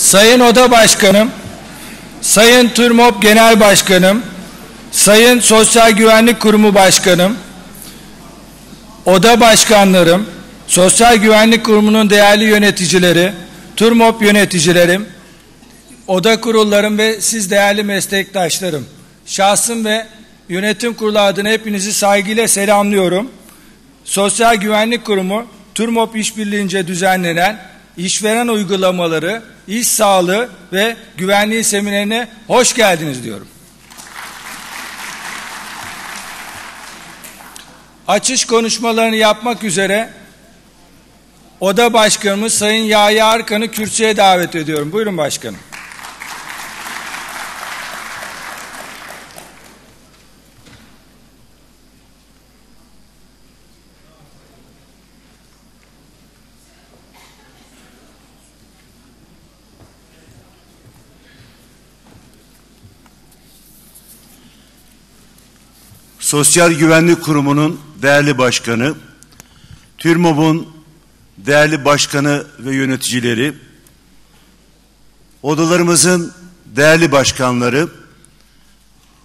Sayın Oda Başkanım, Sayın TÜRMOP Genel Başkanım, Sayın Sosyal Güvenlik Kurumu Başkanım, Oda Başkanlarım, Sosyal Güvenlik Kurumu'nun değerli yöneticileri, TÜRMOP yöneticilerim, oda kurullarım ve siz değerli meslektaşlarım, şahsım ve yönetim kurulu adına hepinizi saygıyla selamlıyorum. Sosyal Güvenlik Kurumu, TÜRMOP işbirliğince düzenlenen işveren uygulamaları, iş sağlığı ve güvenliği seminerine hoş geldiniz diyorum. Açış konuşmalarını yapmak üzere Oda Başkanımız Sayın Yahya Arkan'ı kürsüye davet ediyorum. Buyurun başkanım. Sosyal Güvenlik Kurumu'nun değerli başkanı, TÜRMOB'un değerli başkanı ve yöneticileri, odalarımızın değerli başkanları,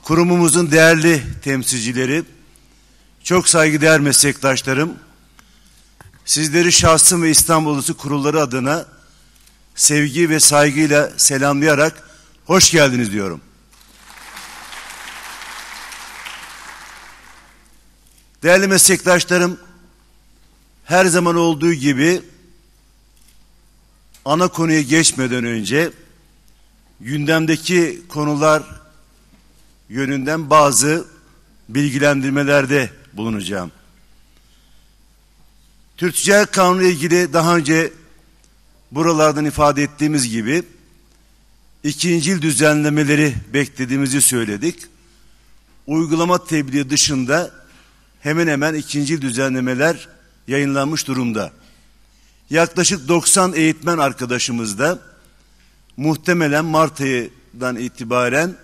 kurumumuzun değerli temsilcileri, çok saygıdeğer meslektaşlarım, sizleri şahsım ve İstanbul Ulusu kurulları adına sevgi ve saygıyla selamlayarak hoş geldiniz diyorum. Değerli meslektaşlarım, her zaman olduğu gibi ana konuya geçmeden önce gündemdeki konular yönünden bazı bilgilendirmelerde bulunacağım. Türk Ticaret Kanunu ile ilgili daha önce buralardan ifade ettiğimiz gibi ikinci yıl düzenlemeleri beklediğimizi söyledik. Uygulama tebliği dışında hemen hemen ikinci düzenlemeler yayınlanmış durumda. Yaklaşık 90 eğitmen arkadaşımız da muhtemelen Mart ayından itibaren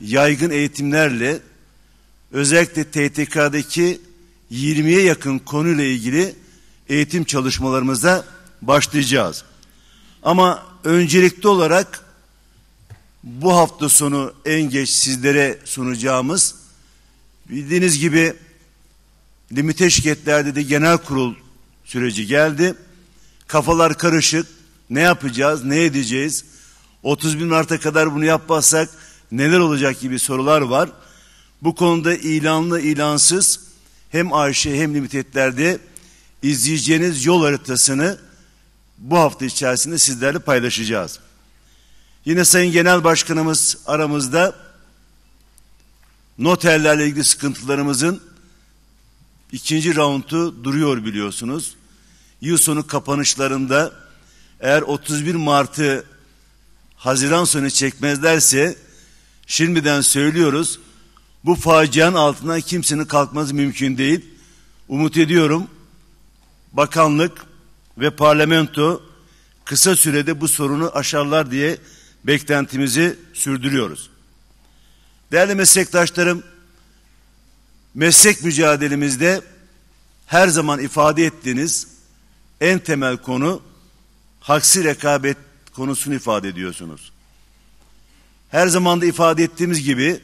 yaygın eğitimlerle özellikle TTK'daki 20'ye yakın konuyla ilgili eğitim çalışmalarımıza başlayacağız. Ama öncelikli olarak bu hafta sonu en geç sizlere sunacağımız bildiğiniz gibi Limite şirketler dedi genel kurul süreci geldi. Kafalar karışık. Ne yapacağız? Ne edeceğiz? 30 bin Mart'a kadar bunu yapmazsak neler olacak gibi sorular var. Bu konuda ilanlı ilansız hem Ayşe hem limitetlerde izleyeceğiniz yol haritasını bu hafta içerisinde sizlerle paylaşacağız. Yine Sayın Genel Başkanımız aramızda noterlerle ilgili sıkıntılarımızın İkinci raundu duruyor biliyorsunuz. Yıl sonu kapanışlarında eğer 31 Mart'ı Haziran sonu çekmezlerse şimdiden söylüyoruz bu facianın altından kimsenin kalkması mümkün değil. Umut ediyorum bakanlık ve parlamento kısa sürede bu sorunu aşarlar diye beklentimizi sürdürüyoruz. Değerli meslektaşlarım, meslek mücadelemizde her zaman ifade ettiğiniz en temel konu haksi rekabet konusunu ifade ediyorsunuz. Her zaman da ifade ettiğimiz gibi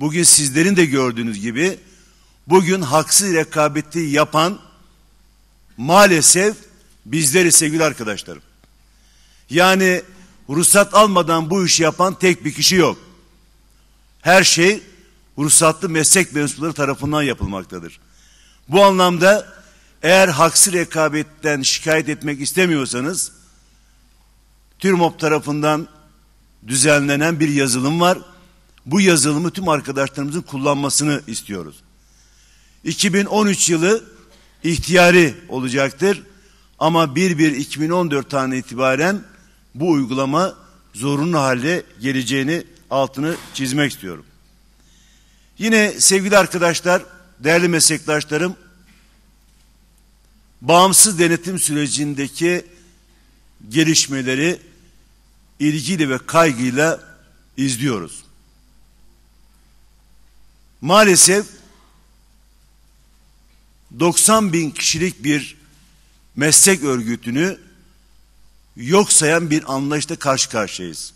bugün sizlerin de gördüğünüz gibi bugün haksız rekabeti yapan maalesef bizleriz sevgili arkadaşlarım. Yani ruhsat almadan bu işi yapan tek bir kişi yok. Her şey ruhsatlı meslek mensupları tarafından yapılmaktadır. Bu anlamda eğer haksız rekabetten şikayet etmek istemiyorsanız TÜRMOP tarafından düzenlenen bir yazılım var. Bu yazılımı tüm arkadaşlarımızın kullanmasını istiyoruz. 2013 yılı ihtiyari olacaktır. Ama 1-1-2014 tane itibaren bu uygulama zorunlu hale geleceğini altını çizmek istiyorum. Yine sevgili arkadaşlar, değerli meslektaşlarım, bağımsız denetim sürecindeki gelişmeleri ilgiyle ve kaygıyla izliyoruz. Maalesef 90 bin kişilik bir meslek örgütünü yok sayan bir anlayışla karşı karşıyayız.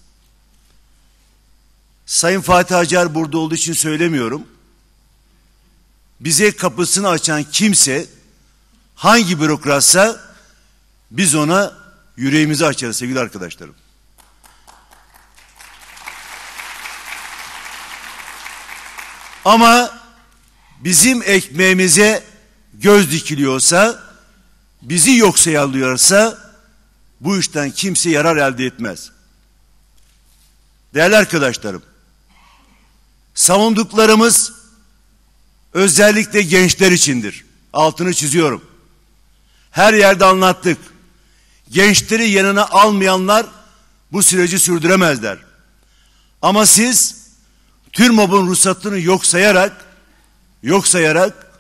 Sayın Fatih Acar burada olduğu için söylemiyorum. Bize kapısını açan kimse hangi bürokratsa biz ona yüreğimizi açarız sevgili arkadaşlarım. Ama bizim ekmeğimize göz dikiliyorsa, bizi yok sayılıyorsa bu işten kimse yarar elde etmez. Değerli arkadaşlarım, savunduklarımız özellikle gençler içindir. Altını çiziyorum. Her yerde anlattık. Gençleri yanına almayanlar bu süreci sürdüremezler. Ama siz TÜRMOB'un ruhsatını yok sayarak yok sayarak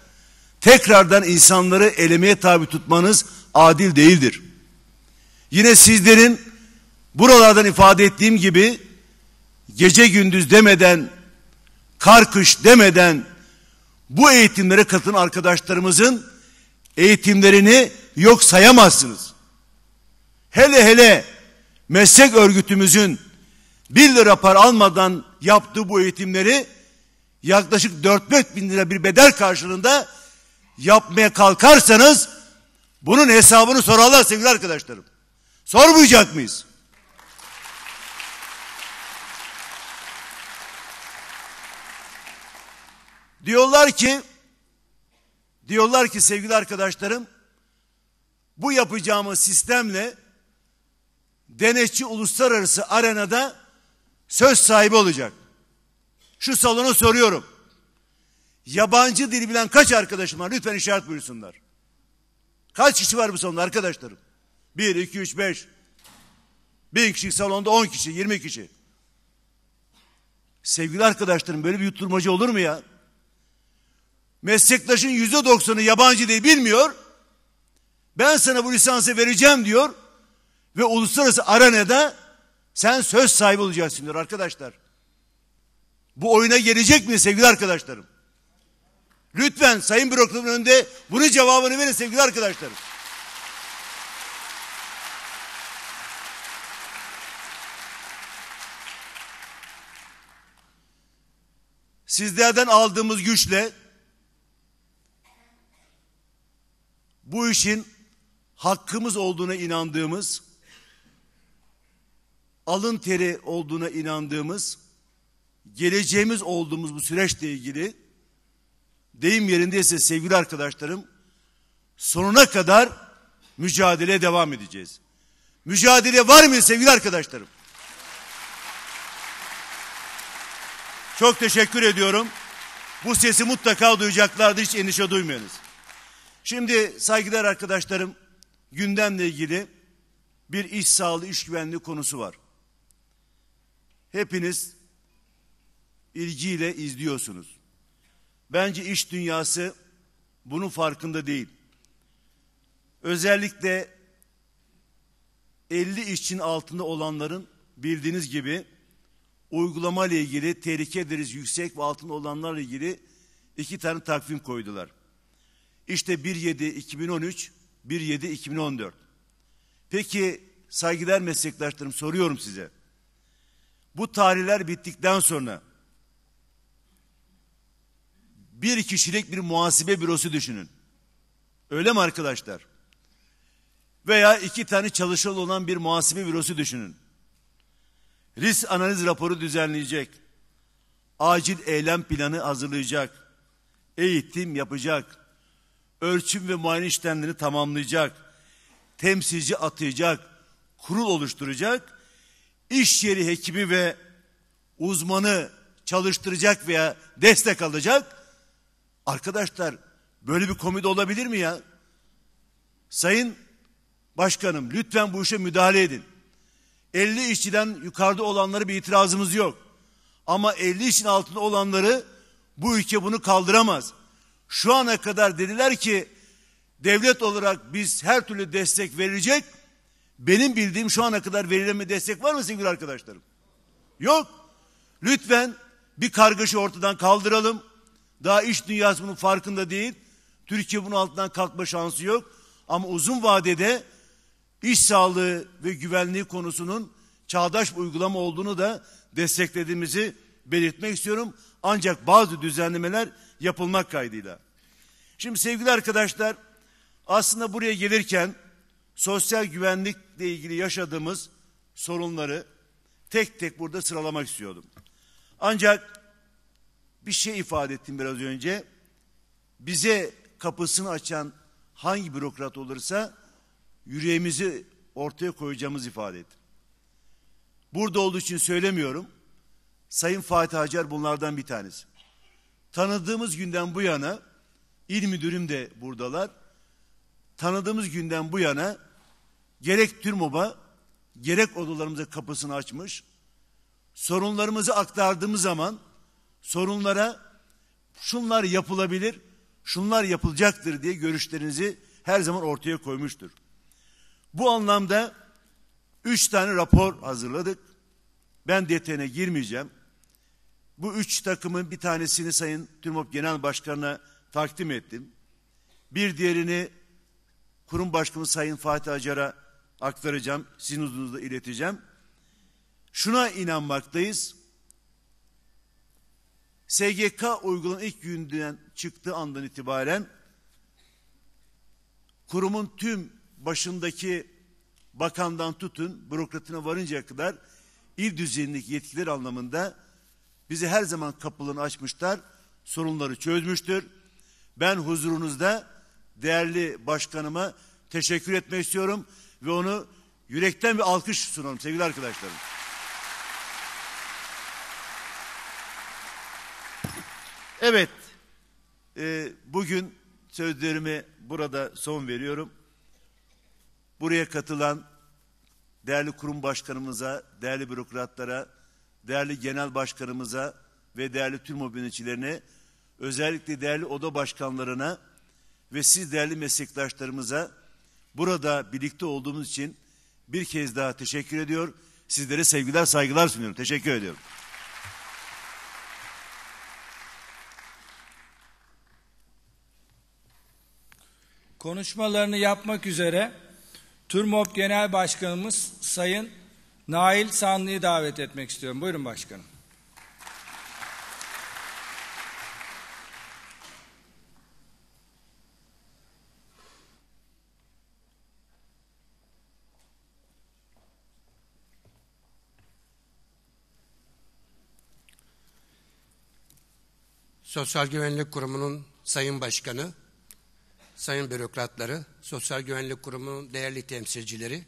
tekrardan insanları elemeye tabi tutmanız adil değildir. Yine sizlerin buralardan ifade ettiğim gibi gece gündüz demeden karkış demeden bu eğitimlere katılan arkadaşlarımızın eğitimlerini yok sayamazsınız. Hele hele meslek örgütümüzün bir lira para almadan yaptığı bu eğitimleri yaklaşık 4-5 bin lira bir bedel karşılığında yapmaya kalkarsanız bunun hesabını sorarlar sevgili arkadaşlarım. Sormayacak mıyız? Diyorlar ki diyorlar ki sevgili arkadaşlarım bu yapacağımız sistemle denetçi uluslararası arenada söz sahibi olacak. Şu salona soruyorum. Yabancı dil bilen kaç arkadaşım var? Lütfen işaret buyursunlar. Kaç kişi var bu salonda arkadaşlarım? Bir, iki, üç, beş. Bir kişilik salonda on kişi, yirmi kişi. Sevgili arkadaşlarım böyle bir yutturmacı olur mu ya? meslektaşın yüzde doksanı yabancı diye bilmiyor. Ben sana bu lisansı vereceğim diyor. Ve uluslararası arenada sen söz sahibi olacaksın diyor arkadaşlar. Bu oyuna gelecek mi sevgili arkadaşlarım? Lütfen Sayın Bürokrat'ın önünde bunun cevabını verin sevgili arkadaşlarım. Sizlerden aldığımız güçle bu işin hakkımız olduğuna inandığımız, alın teri olduğuna inandığımız, geleceğimiz olduğumuz bu süreçle ilgili deyim yerindeyse sevgili arkadaşlarım sonuna kadar mücadele devam edeceğiz. Mücadele var mı sevgili arkadaşlarım? Çok teşekkür ediyorum. Bu sesi mutlaka duyacaklardır. hiç endişe duymayınız. Şimdi saygıdeğer arkadaşlarım gündemle ilgili bir iş sağlığı, iş güvenliği konusu var. Hepiniz ilgiyle izliyorsunuz. Bence iş dünyası bunun farkında değil. Özellikle 50 işçinin altında olanların bildiğiniz gibi uygulama ile ilgili tehlike derisi yüksek ve altında olanlarla ilgili iki tane takvim koydular. İşte 1.7-2013, 1.7-2014. Peki saygıdeğer meslektaşlarım soruyorum size. Bu tarihler bittikten sonra bir kişilik bir muhasebe bürosu düşünün. Öyle mi arkadaşlar? Veya iki tane çalışan olan bir muhasebe bürosu düşünün. Risk analiz raporu düzenleyecek. Acil eylem planı hazırlayacak. Eğitim yapacak ölçüm ve muayene işlemlerini tamamlayacak, temsilci atayacak, kurul oluşturacak, iş yeri hekimi ve uzmanı çalıştıracak veya destek alacak. Arkadaşlar böyle bir komite olabilir mi ya? Sayın Başkanım lütfen bu işe müdahale edin. 50 işçiden yukarıda olanları bir itirazımız yok. Ama 50 işin altında olanları bu ülke bunu kaldıramaz. Şu ana kadar dediler ki devlet olarak biz her türlü destek verecek. Benim bildiğim şu ana kadar verilen bir destek var mı sevgili arkadaşlarım? Yok. Lütfen bir kargaşı ortadan kaldıralım. Daha iş dünyası bunun farkında değil. Türkiye bunun altından kalkma şansı yok. Ama uzun vadede iş sağlığı ve güvenliği konusunun çağdaş bir uygulama olduğunu da desteklediğimizi belirtmek istiyorum. Ancak bazı düzenlemeler yapılmak kaydıyla. Şimdi sevgili arkadaşlar aslında buraya gelirken sosyal güvenlikle ilgili yaşadığımız sorunları tek tek burada sıralamak istiyordum. Ancak bir şey ifade ettim biraz önce. Bize kapısını açan hangi bürokrat olursa yüreğimizi ortaya koyacağımız ifade ettim. Burada olduğu için söylemiyorum. Sayın Fatih Hacer bunlardan bir tanesi. Tanıdığımız günden bu yana İl müdürüm de buradalar. Tanıdığımız günden bu yana gerek TÜRMOB'a gerek odalarımıza kapısını açmış. Sorunlarımızı aktardığımız zaman sorunlara şunlar yapılabilir, şunlar yapılacaktır diye görüşlerinizi her zaman ortaya koymuştur. Bu anlamda üç tane rapor hazırladık. Ben detayına girmeyeceğim. Bu üç takımın bir tanesini Sayın TÜRMOP Genel Başkanı'na takdim ettim. Bir diğerini kurum başkanı Sayın Fatih Acar'a aktaracağım, sizin huzurunuzda ileteceğim. Şuna inanmaktayız. SGK uygulan ilk günden çıktığı andan itibaren kurumun tüm başındaki bakandan tutun bürokratına varıncaya kadar il düzeyindeki yetkiler anlamında bizi her zaman kapılarını açmışlar, sorunları çözmüştür. Ben huzurunuzda değerli başkanıma teşekkür etmek istiyorum ve onu yürekten bir alkış sunalım sevgili arkadaşlarım. Evet, e, bugün sözlerimi burada son veriyorum. Buraya katılan değerli kurum başkanımıza, değerli bürokratlara, değerli genel başkanımıza ve değerli tüm mobilyacılarına özellikle değerli oda başkanlarına ve siz değerli meslektaşlarımıza burada birlikte olduğumuz için bir kez daha teşekkür ediyor. Sizlere sevgiler, saygılar sunuyorum. Teşekkür ediyorum. Konuşmalarını yapmak üzere TÜRMOP Genel Başkanımız Sayın Nail Sanlı'yı davet etmek istiyorum. Buyurun başkanım. Sosyal Güvenlik Kurumu'nun Sayın Başkanı, Sayın Bürokratları, Sosyal Güvenlik Kurumu'nun değerli temsilcileri,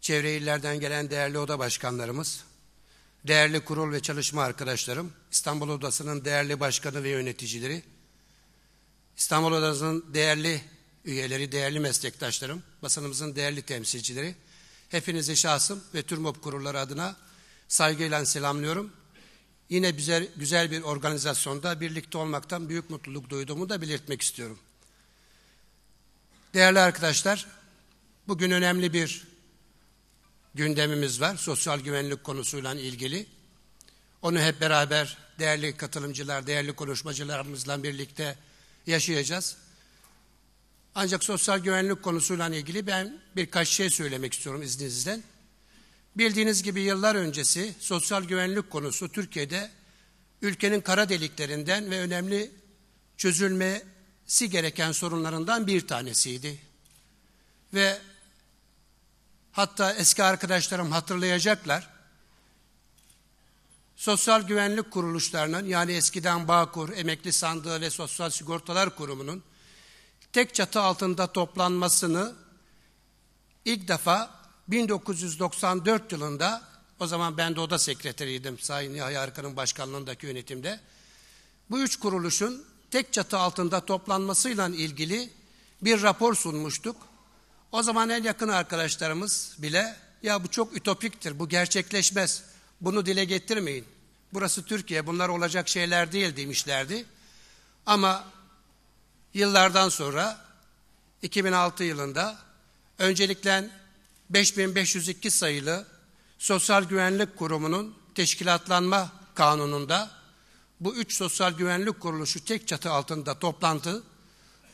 çevre illerden gelen değerli oda başkanlarımız, değerli kurul ve çalışma arkadaşlarım, İstanbul Odası'nın değerli başkanı ve yöneticileri, İstanbul Odası'nın değerli üyeleri, değerli meslektaşlarım, basınımızın değerli temsilcileri, hepinizi şahsım ve TÜRMOP kurulları adına saygıyla selamlıyorum. Yine güzel, güzel bir organizasyonda birlikte olmaktan büyük mutluluk duyduğumu da belirtmek istiyorum. Değerli arkadaşlar, bugün önemli bir gündemimiz var. Sosyal güvenlik konusuyla ilgili. Onu hep beraber değerli katılımcılar, değerli konuşmacılarımızla birlikte yaşayacağız. Ancak sosyal güvenlik konusuyla ilgili ben birkaç şey söylemek istiyorum izninizle. Bildiğiniz gibi yıllar öncesi sosyal güvenlik konusu Türkiye'de ülkenin kara deliklerinden ve önemli çözülmesi gereken sorunlarından bir tanesiydi. Ve hatta eski arkadaşlarım hatırlayacaklar. Sosyal güvenlik kuruluşlarının yani eskiden Bağkur, Emekli Sandığı ve Sosyal Sigortalar Kurumu'nun tek çatı altında toplanmasını ilk defa 1994 yılında o zaman ben de oda sekreteriydim Sayın Yahya Arkan'ın başkanlığındaki yönetimde. Bu üç kuruluşun tek çatı altında toplanmasıyla ilgili bir rapor sunmuştuk. O zaman en yakın arkadaşlarımız bile ya bu çok ütopiktir, bu gerçekleşmez, bunu dile getirmeyin. Burası Türkiye, bunlar olacak şeyler değil demişlerdi. Ama yıllardan sonra 2006 yılında öncelikle 5502 sayılı Sosyal Güvenlik Kurumu'nun teşkilatlanma kanununda bu üç sosyal güvenlik kuruluşu tek çatı altında toplantı,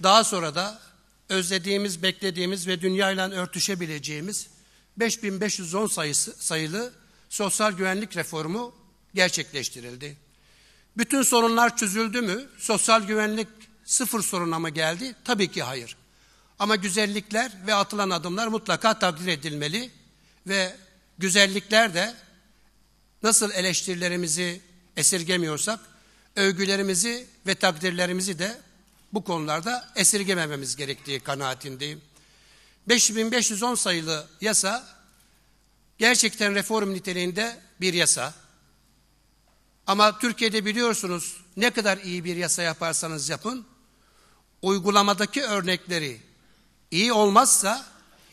daha sonra da özlediğimiz, beklediğimiz ve dünyayla örtüşebileceğimiz 5510 sayısı, sayılı sosyal güvenlik reformu gerçekleştirildi. Bütün sorunlar çözüldü mü? Sosyal güvenlik sıfır soruna mı geldi? Tabii ki hayır. Ama güzellikler ve atılan adımlar mutlaka takdir edilmeli ve güzellikler de nasıl eleştirilerimizi esirgemiyorsak övgülerimizi ve takdirlerimizi de bu konularda esirgemememiz gerektiği kanaatindeyim. 5510 sayılı yasa gerçekten reform niteliğinde bir yasa. Ama Türkiye'de biliyorsunuz ne kadar iyi bir yasa yaparsanız yapın, uygulamadaki örnekleri iyi olmazsa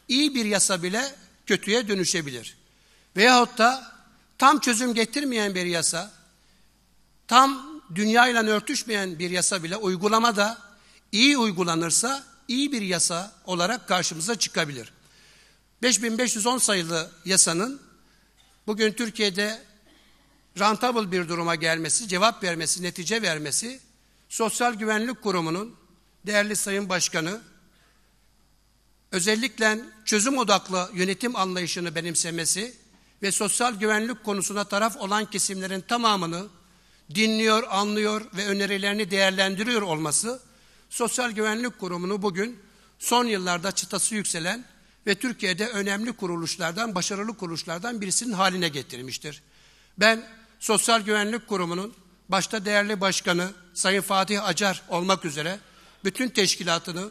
iyi bir yasa bile kötüye dönüşebilir. Veyahut da tam çözüm getirmeyen bir yasa, tam dünyayla örtüşmeyen bir yasa bile uygulamada iyi uygulanırsa iyi bir yasa olarak karşımıza çıkabilir. 5510 sayılı yasanın bugün Türkiye'de rentable bir duruma gelmesi, cevap vermesi, netice vermesi Sosyal Güvenlik Kurumu'nun değerli Sayın Başkanı özellikle çözüm odaklı yönetim anlayışını benimsemesi ve sosyal güvenlik konusuna taraf olan kesimlerin tamamını dinliyor, anlıyor ve önerilerini değerlendiriyor olması Sosyal Güvenlik Kurumu'nu bugün son yıllarda çıtası yükselen ve Türkiye'de önemli kuruluşlardan, başarılı kuruluşlardan birisinin haline getirmiştir. Ben Sosyal Güvenlik Kurumu'nun başta değerli başkanı Sayın Fatih Acar olmak üzere bütün teşkilatını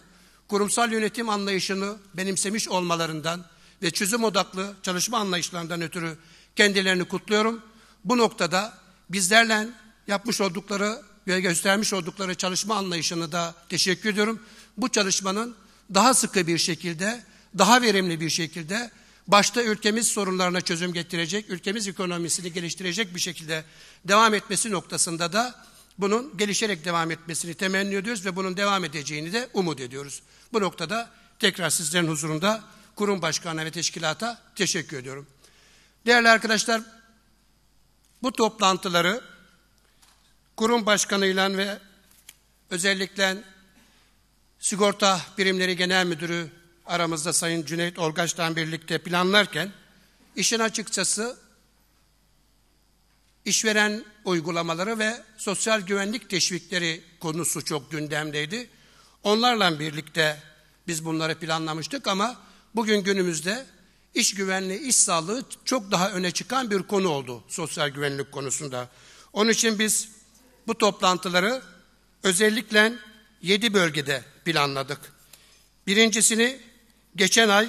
kurumsal yönetim anlayışını benimsemiş olmalarından ve çözüm odaklı çalışma anlayışlarından ötürü kendilerini kutluyorum. Bu noktada bizlerle yapmış oldukları ve göstermiş oldukları çalışma anlayışını da teşekkür ediyorum. Bu çalışmanın daha sıkı bir şekilde, daha verimli bir şekilde başta ülkemiz sorunlarına çözüm getirecek, ülkemiz ekonomisini geliştirecek bir şekilde devam etmesi noktasında da bunun gelişerek devam etmesini temenni ediyoruz ve bunun devam edeceğini de umut ediyoruz. Bu noktada tekrar sizlerin huzurunda kurum başkanına ve teşkilata teşekkür ediyorum. Değerli arkadaşlar, bu toplantıları kurum başkanıyla ve özellikle sigorta birimleri genel müdürü aramızda Sayın Cüneyt Olgaç'tan birlikte planlarken işin açıkçası işveren uygulamaları ve sosyal güvenlik teşvikleri konusu çok gündemdeydi. Onlarla birlikte biz bunları planlamıştık ama bugün günümüzde iş güvenliği, iş sağlığı çok daha öne çıkan bir konu oldu sosyal güvenlik konusunda. Onun için biz bu toplantıları özellikle yedi bölgede planladık. Birincisini geçen ay,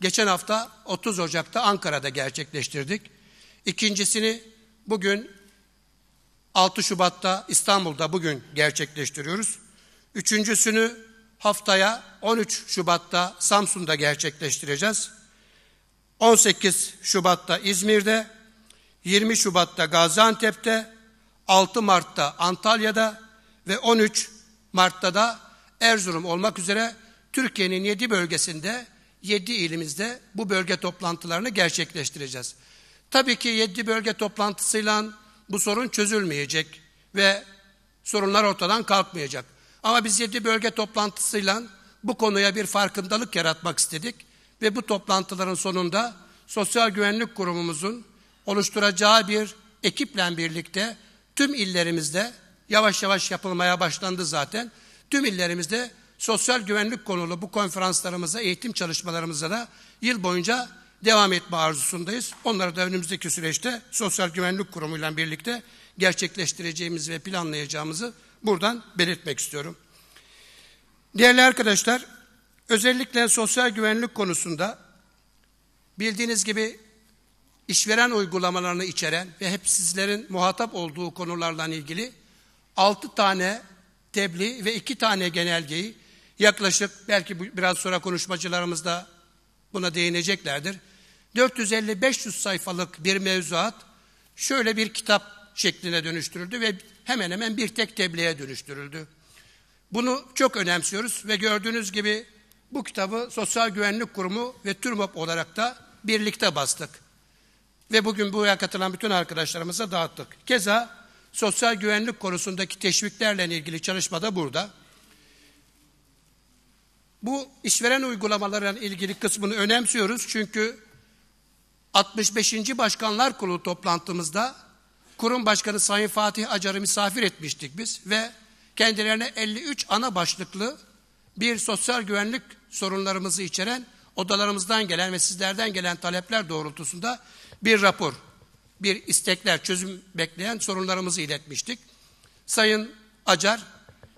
geçen hafta 30 Ocak'ta Ankara'da gerçekleştirdik. İkincisini bugün 6 Şubat'ta İstanbul'da bugün gerçekleştiriyoruz. Üçüncüsünü haftaya 13 Şubat'ta Samsun'da gerçekleştireceğiz. 18 Şubat'ta İzmir'de, 20 Şubat'ta Gaziantep'te, 6 Mart'ta Antalya'da ve 13 Mart'ta da Erzurum olmak üzere Türkiye'nin 7 bölgesinde 7 ilimizde bu bölge toplantılarını gerçekleştireceğiz. Tabii ki yedi bölge toplantısıyla bu sorun çözülmeyecek ve sorunlar ortadan kalkmayacak. Ama biz yedi bölge toplantısıyla bu konuya bir farkındalık yaratmak istedik ve bu toplantıların sonunda Sosyal Güvenlik Kurumumuzun oluşturacağı bir ekiple birlikte tüm illerimizde yavaş yavaş yapılmaya başlandı zaten. Tüm illerimizde sosyal güvenlik konulu bu konferanslarımıza, eğitim çalışmalarımıza da yıl boyunca devam etme arzusundayız. Onları da önümüzdeki süreçte Sosyal Güvenlik Kurumu ile birlikte gerçekleştireceğimiz ve planlayacağımızı buradan belirtmek istiyorum. Değerli arkadaşlar, özellikle sosyal güvenlik konusunda bildiğiniz gibi işveren uygulamalarını içeren ve hep sizlerin muhatap olduğu konularla ilgili 6 tane tebliğ ve 2 tane genelgeyi yaklaşık belki biraz sonra konuşmacılarımız da buna değineceklerdir. 450-500 sayfalık bir mevzuat şöyle bir kitap şekline dönüştürüldü ve hemen hemen bir tek tebliğe dönüştürüldü. Bunu çok önemsiyoruz ve gördüğünüz gibi bu kitabı Sosyal Güvenlik Kurumu ve TÜRMOP olarak da birlikte bastık. Ve bugün buraya katılan bütün arkadaşlarımıza dağıttık. Keza sosyal güvenlik konusundaki teşviklerle ilgili çalışma da burada. Bu işveren uygulamalarıyla ilgili kısmını önemsiyoruz çünkü 65. Başkanlar Kurulu toplantımızda kurum başkanı Sayın Fatih Acar'ı misafir etmiştik biz ve kendilerine 53 ana başlıklı bir sosyal güvenlik sorunlarımızı içeren odalarımızdan gelen ve sizlerden gelen talepler doğrultusunda bir rapor, bir istekler, çözüm bekleyen sorunlarımızı iletmiştik. Sayın Acar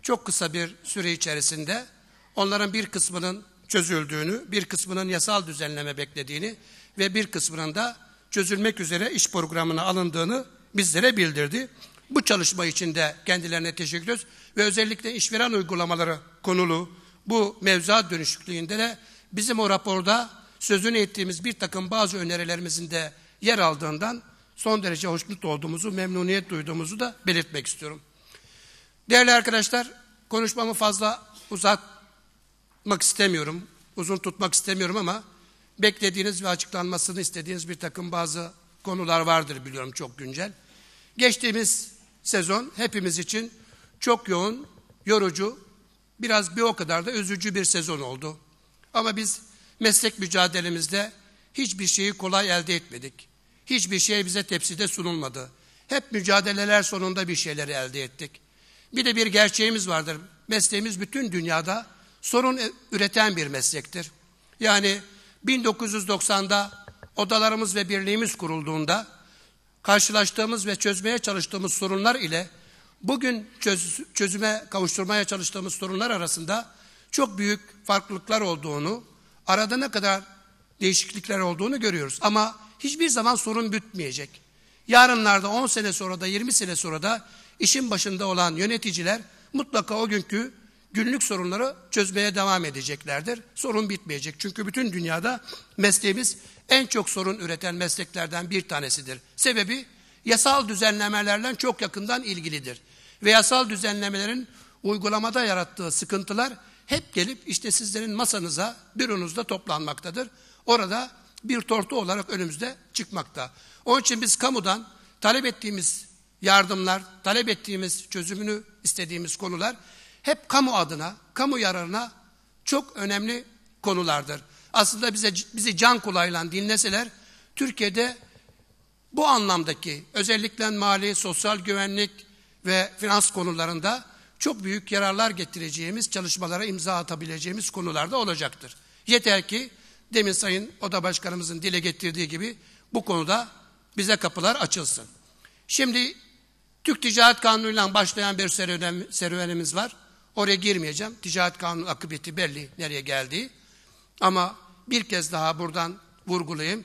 çok kısa bir süre içerisinde onların bir kısmının çözüldüğünü, bir kısmının yasal düzenleme beklediğini ve bir kısmının da çözülmek üzere iş programına alındığını bizlere bildirdi. Bu çalışma için de kendilerine teşekkür ediyoruz ve özellikle işveren uygulamaları konulu bu mevzuat dönüşüklüğünde de bizim o raporda sözünü ettiğimiz bir takım bazı önerilerimizin de yer aldığından son derece hoşnut olduğumuzu, memnuniyet duyduğumuzu da belirtmek istiyorum. Değerli arkadaşlar, konuşmamı fazla uzatmak istemiyorum, uzun tutmak istemiyorum ama beklediğiniz ve açıklanmasını istediğiniz bir takım bazı konular vardır biliyorum çok güncel. Geçtiğimiz sezon hepimiz için çok yoğun, yorucu, biraz bir o kadar da üzücü bir sezon oldu. Ama biz meslek mücadelemizde hiçbir şeyi kolay elde etmedik. Hiçbir şey bize tepside sunulmadı. Hep mücadeleler sonunda bir şeyleri elde ettik. Bir de bir gerçeğimiz vardır. Mesleğimiz bütün dünyada sorun e, üreten bir meslektir. Yani 1990'da odalarımız ve birliğimiz kurulduğunda karşılaştığımız ve çözmeye çalıştığımız sorunlar ile bugün çöz, çözüme kavuşturmaya çalıştığımız sorunlar arasında çok büyük farklılıklar olduğunu, arada ne kadar değişiklikler olduğunu görüyoruz. Ama hiçbir zaman sorun bütmeyecek. Yarınlarda 10 sene sonra da 20 sene sonra da işin başında olan yöneticiler mutlaka o günkü günlük sorunları çözmeye devam edeceklerdir. Sorun bitmeyecek. Çünkü bütün dünyada mesleğimiz en çok sorun üreten mesleklerden bir tanesidir. Sebebi yasal düzenlemelerle çok yakından ilgilidir. Ve yasal düzenlemelerin uygulamada yarattığı sıkıntılar hep gelip işte sizlerin masanıza, büronuzda toplanmaktadır. Orada bir tortu olarak önümüzde çıkmakta. Onun için biz kamudan talep ettiğimiz yardımlar, talep ettiğimiz çözümünü istediğimiz konular hep kamu adına, kamu yararına çok önemli konulardır. Aslında bize bizi can kulağıyla dinleseler Türkiye'de bu anlamdaki özellikle mali, sosyal güvenlik ve finans konularında çok büyük yararlar getireceğimiz çalışmalara imza atabileceğimiz konularda olacaktır. Yeter ki demin Sayın Oda Başkanımızın dile getirdiği gibi bu konuda bize kapılar açılsın. Şimdi Türk Ticaret Kanunu'yla başlayan bir serüvenimiz var. Oraya girmeyeceğim. Ticaret kanunu akıbeti belli nereye geldiği. Ama bir kez daha buradan vurgulayayım.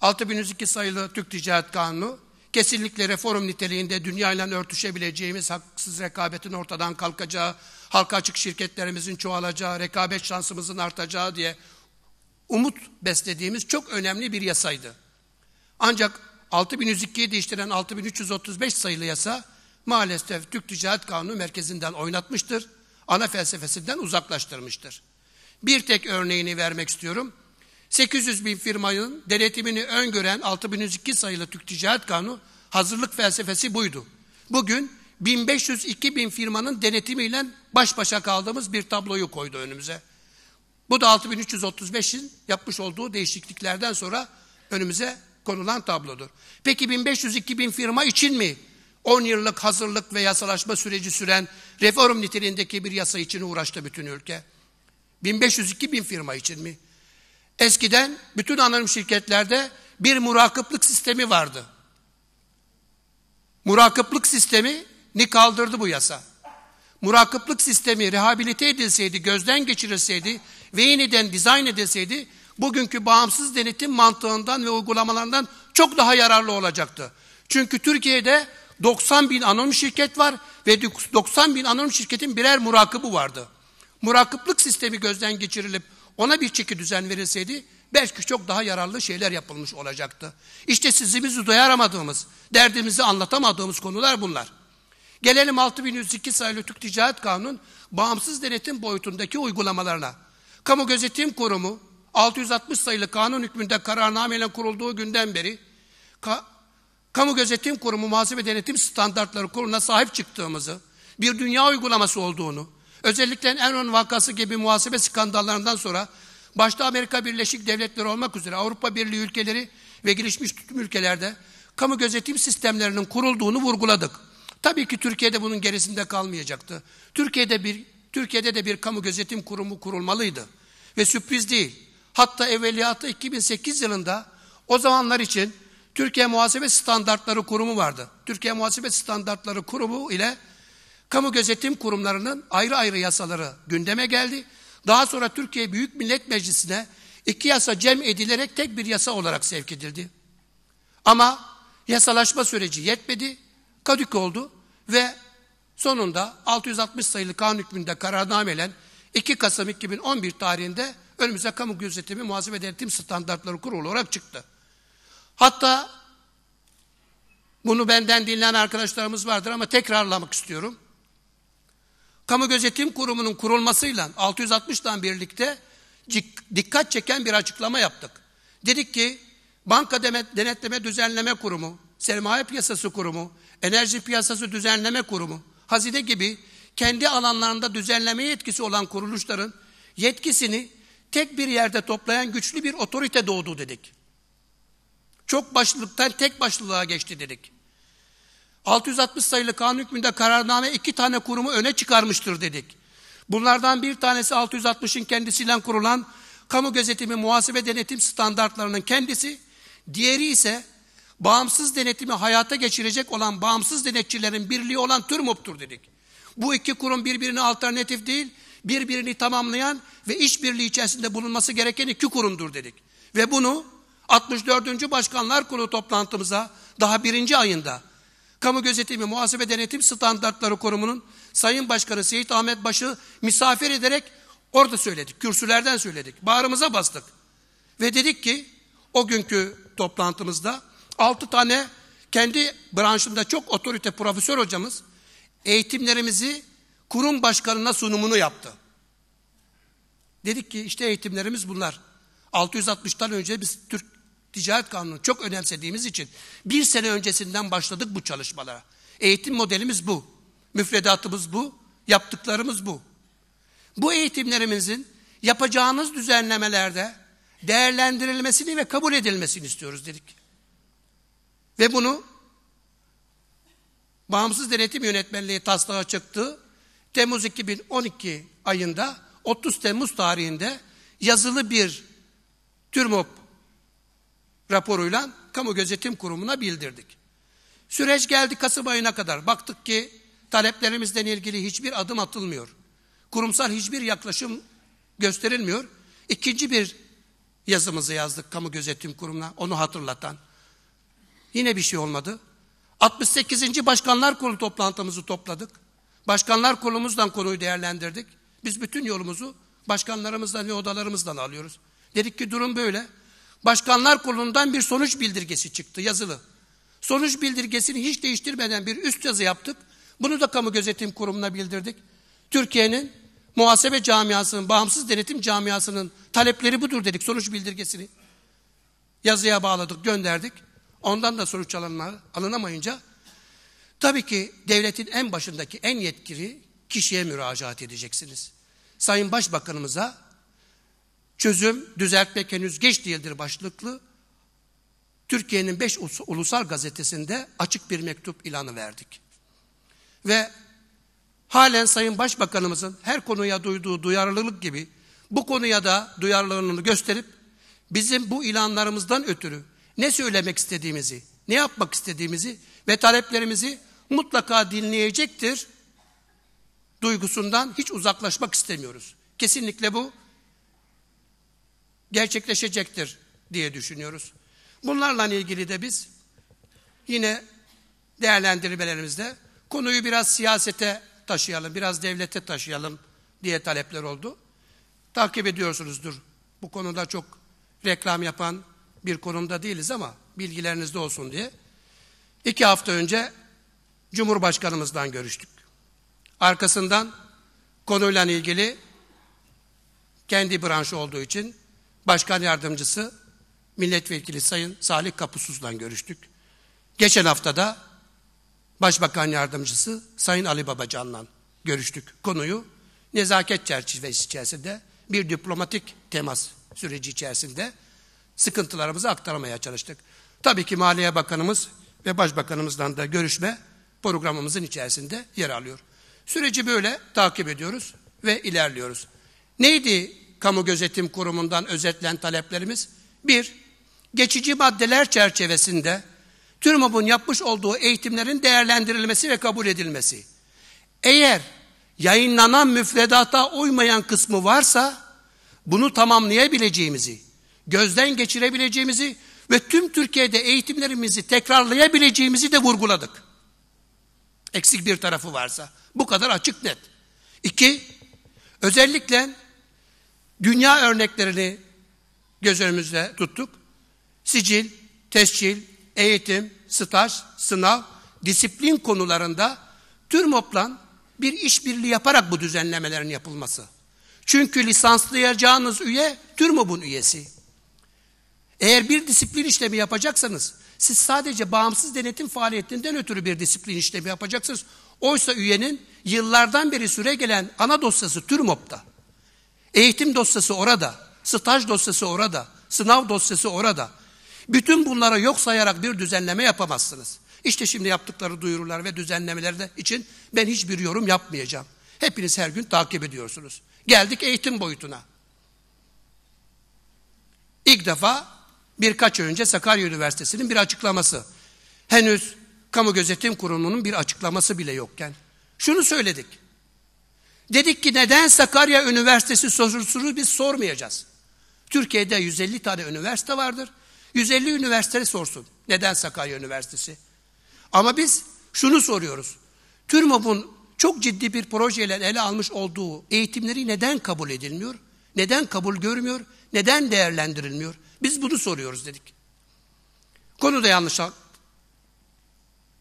6102 sayılı Türk Ticaret Kanunu kesinlikle reform niteliğinde dünyayla örtüşebileceğimiz haksız rekabetin ortadan kalkacağı, halka açık şirketlerimizin çoğalacağı, rekabet şansımızın artacağı diye umut beslediğimiz çok önemli bir yasaydı. Ancak 6102'yi değiştiren 6335 sayılı yasa maalesef Türk Ticaret Kanunu merkezinden oynatmıştır. Ana felsefesinden uzaklaştırmıştır. Bir tek örneğini vermek istiyorum. 800 bin firmanın denetimini öngören 6102 sayılı Türk Ticaret Kanunu hazırlık felsefesi buydu. Bugün 1502 bin firmanın denetimiyle baş başa kaldığımız bir tabloyu koydu önümüze. Bu da 6335'in yapmış olduğu değişikliklerden sonra önümüze konulan tablodur. Peki 1502 bin firma için mi 10 yıllık hazırlık ve yasalaşma süreci süren reform niteliğindeki bir yasa için uğraştı bütün ülke. 1500-2000 firma için mi? Eskiden bütün anonim şirketlerde bir murakıplık sistemi vardı. Murakıplık sistemi ni kaldırdı bu yasa. Murakıplık sistemi rehabilite edilseydi, gözden geçirilseydi ve yeniden dizayn edilseydi bugünkü bağımsız denetim mantığından ve uygulamalarından çok daha yararlı olacaktı. Çünkü Türkiye'de 90 bin anonim şirket var ve 90 bin anonim şirketin birer murakabı vardı. Murakıplık sistemi gözden geçirilip ona bir çeki düzen verilseydi belki çok daha yararlı şeyler yapılmış olacaktı. İşte sizimizi duyaramadığımız, derdimizi anlatamadığımız konular bunlar. Gelelim 6102 sayılı Türk Ticaret Kanunun bağımsız denetim boyutundaki uygulamalarına. Kamu Gözetim Kurumu 660 sayılı kanun hükmünde kararnameyle kurulduğu günden beri Kamu Gözetim Kurumu Muhasebe Denetim Standartları Kurulu'na sahip çıktığımızı, bir dünya uygulaması olduğunu, özellikle Enron vakası gibi muhasebe skandallarından sonra başta Amerika Birleşik Devletleri olmak üzere Avrupa Birliği ülkeleri ve gelişmiş tüm ülkelerde kamu gözetim sistemlerinin kurulduğunu vurguladık. Tabii ki Türkiye'de bunun gerisinde kalmayacaktı. Türkiye'de bir Türkiye'de de bir kamu gözetim kurumu kurulmalıydı. Ve sürpriz değil. Hatta evveliyatı 2008 yılında o zamanlar için Türkiye Muhasebe Standartları Kurumu vardı. Türkiye Muhasebe Standartları Kurumu ile kamu gözetim kurumlarının ayrı ayrı yasaları gündeme geldi. Daha sonra Türkiye Büyük Millet Meclisi'ne iki yasa cem edilerek tek bir yasa olarak sevk edildi. Ama yasalaşma süreci yetmedi, kadük oldu ve sonunda 660 sayılı kanun hükmünde kararnamelen 2 Kasım 2011 tarihinde önümüze kamu gözetimi muhasebe denetim standartları kurulu olarak çıktı. Hatta bunu benden dinleyen arkadaşlarımız vardır ama tekrarlamak istiyorum. Kamu Gözetim Kurumu'nun kurulmasıyla 660'dan birlikte dikkat çeken bir açıklama yaptık. Dedik ki Banka Denetleme Düzenleme Kurumu, Sermaye Piyasası Kurumu, Enerji Piyasası Düzenleme Kurumu, Hazine gibi kendi alanlarında düzenleme yetkisi olan kuruluşların yetkisini tek bir yerde toplayan güçlü bir otorite doğdu dedik. Çok başlılıktan tek başlılığa geçti dedik. 660 sayılı kanun hükmünde kararname iki tane kurumu öne çıkarmıştır dedik. Bunlardan bir tanesi 660'ın kendisiyle kurulan kamu gözetimi muhasebe denetim standartlarının kendisi, diğeri ise bağımsız denetimi hayata geçirecek olan bağımsız denetçilerin birliği olan TÜRMOP'tur dedik. Bu iki kurum birbirine alternatif değil, birbirini tamamlayan ve işbirliği içerisinde bulunması gereken iki kurumdur dedik. Ve bunu 64. Başkanlar Kurulu toplantımıza daha birinci ayında Kamu Gözetimi Muhasebe Denetim Standartları Kurumu'nun Sayın Başkanı Seyit Ahmet Baş'ı misafir ederek orada söyledik, kürsülerden söyledik, bağrımıza bastık. Ve dedik ki o günkü toplantımızda 6 tane kendi branşında çok otorite profesör hocamız eğitimlerimizi kurum başkanına sunumunu yaptı. Dedik ki işte eğitimlerimiz bunlar. 660'tan önce biz Türk ticaret kanunu çok önemsediğimiz için bir sene öncesinden başladık bu çalışmalara. Eğitim modelimiz bu. Müfredatımız bu. Yaptıklarımız bu. Bu eğitimlerimizin yapacağınız düzenlemelerde değerlendirilmesini ve kabul edilmesini istiyoruz dedik. Ve bunu bağımsız denetim yönetmenliği taslağı çıktı. Temmuz 2012 ayında 30 Temmuz tarihinde yazılı bir TÜRMOP raporuyla Kamu Gözetim Kurumu'na bildirdik. Süreç geldi Kasım ayına kadar. Baktık ki taleplerimizden ilgili hiçbir adım atılmıyor. Kurumsal hiçbir yaklaşım gösterilmiyor. İkinci bir yazımızı yazdık Kamu Gözetim Kurumu'na onu hatırlatan. Yine bir şey olmadı. 68. Başkanlar Kurulu toplantımızı topladık. Başkanlar Kurulumuzdan konuyu değerlendirdik. Biz bütün yolumuzu başkanlarımızdan ve odalarımızdan alıyoruz. Dedik ki durum böyle. Başkanlar Kurulu'ndan bir sonuç bildirgesi çıktı yazılı. Sonuç bildirgesini hiç değiştirmeden bir üst yazı yaptık. Bunu da Kamu Gözetim Kurumu'na bildirdik. Türkiye'nin muhasebe camiasının, bağımsız denetim camiasının talepleri budur dedik sonuç bildirgesini. Yazıya bağladık, gönderdik. Ondan da sonuç alınma, alınamayınca tabii ki devletin en başındaki en yetkili kişiye müracaat edeceksiniz. Sayın Başbakanımıza Çözüm, düzeltmek henüz geç değildir başlıklı. Türkiye'nin beş ulusal gazetesinde açık bir mektup ilanı verdik. Ve halen Sayın Başbakanımızın her konuya duyduğu duyarlılık gibi bu konuya da duyarlılığını gösterip bizim bu ilanlarımızdan ötürü ne söylemek istediğimizi, ne yapmak istediğimizi ve taleplerimizi mutlaka dinleyecektir duygusundan hiç uzaklaşmak istemiyoruz. Kesinlikle bu gerçekleşecektir diye düşünüyoruz. Bunlarla ilgili de biz yine değerlendirmelerimizde konuyu biraz siyasete taşıyalım, biraz devlete taşıyalım diye talepler oldu. Takip ediyorsunuzdur. Bu konuda çok reklam yapan bir konumda değiliz ama bilgilerinizde olsun diye. İki hafta önce Cumhurbaşkanımızdan görüştük. Arkasından konuyla ilgili kendi branşı olduğu için Başkan Yardımcısı Milletvekili Sayın Salih Kapusuz'la görüştük. Geçen hafta da Başbakan Yardımcısı Sayın Ali Babacan'la görüştük. Konuyu nezaket çerçevesi içerisinde bir diplomatik temas süreci içerisinde sıkıntılarımızı aktarmaya çalıştık. Tabii ki Maliye Bakanımız ve Başbakanımızdan da görüşme programımızın içerisinde yer alıyor. Süreci böyle takip ediyoruz ve ilerliyoruz. Neydi Kamu Gözetim Kurumu'ndan özetlen taleplerimiz. Bir, geçici maddeler çerçevesinde TÜRMOB'un yapmış olduğu eğitimlerin değerlendirilmesi ve kabul edilmesi. Eğer yayınlanan müfredata uymayan kısmı varsa bunu tamamlayabileceğimizi, gözden geçirebileceğimizi ve tüm Türkiye'de eğitimlerimizi tekrarlayabileceğimizi de vurguladık. Eksik bir tarafı varsa. Bu kadar açık net. İki, özellikle Dünya örneklerini göz önümüzde tuttuk. Sicil, tescil, eğitim, staj, sınav, disiplin konularında TÜRMOP'lan bir işbirliği yaparak bu düzenlemelerin yapılması. Çünkü lisanslayacağınız üye Türmopun üyesi. Eğer bir disiplin işlemi yapacaksanız siz sadece bağımsız denetim faaliyetinden ötürü bir disiplin işlemi yapacaksınız. Oysa üyenin yıllardan beri süre gelen ana dosyası TÜRMOP'ta. Eğitim dosyası orada, staj dosyası orada, sınav dosyası orada. Bütün bunlara yok sayarak bir düzenleme yapamazsınız. İşte şimdi yaptıkları duyurular ve düzenlemeler için ben hiçbir yorum yapmayacağım. Hepiniz her gün takip ediyorsunuz. Geldik eğitim boyutuna. İlk defa birkaç önce Sakarya Üniversitesi'nin bir açıklaması. Henüz Kamu Gözetim Kurumu'nun bir açıklaması bile yokken şunu söyledik. Dedik ki neden Sakarya Üniversitesi sorusunu biz sormayacağız. Türkiye'de 150 tane üniversite vardır. 150 üniversite sorsun. Neden Sakarya Üniversitesi? Ama biz şunu soruyoruz. TÜRMOB'un çok ciddi bir projeyle ele almış olduğu eğitimleri neden kabul edilmiyor? Neden kabul görmüyor? Neden değerlendirilmiyor? Biz bunu soruyoruz dedik. Konu da yanlış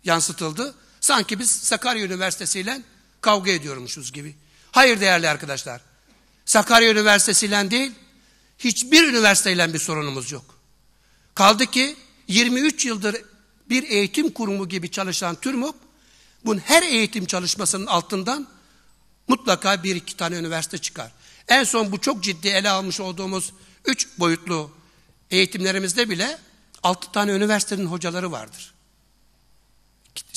yansıtıldı. Sanki biz Sakarya Üniversitesi ile kavga ediyormuşuz gibi. Hayır değerli arkadaşlar. Sakarya Üniversitesi ile değil, hiçbir üniversiteyle bir sorunumuz yok. Kaldı ki 23 yıldır bir eğitim kurumu gibi çalışan TÜRMOP, bunun her eğitim çalışmasının altından mutlaka bir iki tane üniversite çıkar. En son bu çok ciddi ele almış olduğumuz üç boyutlu eğitimlerimizde bile altı tane üniversitenin hocaları vardır.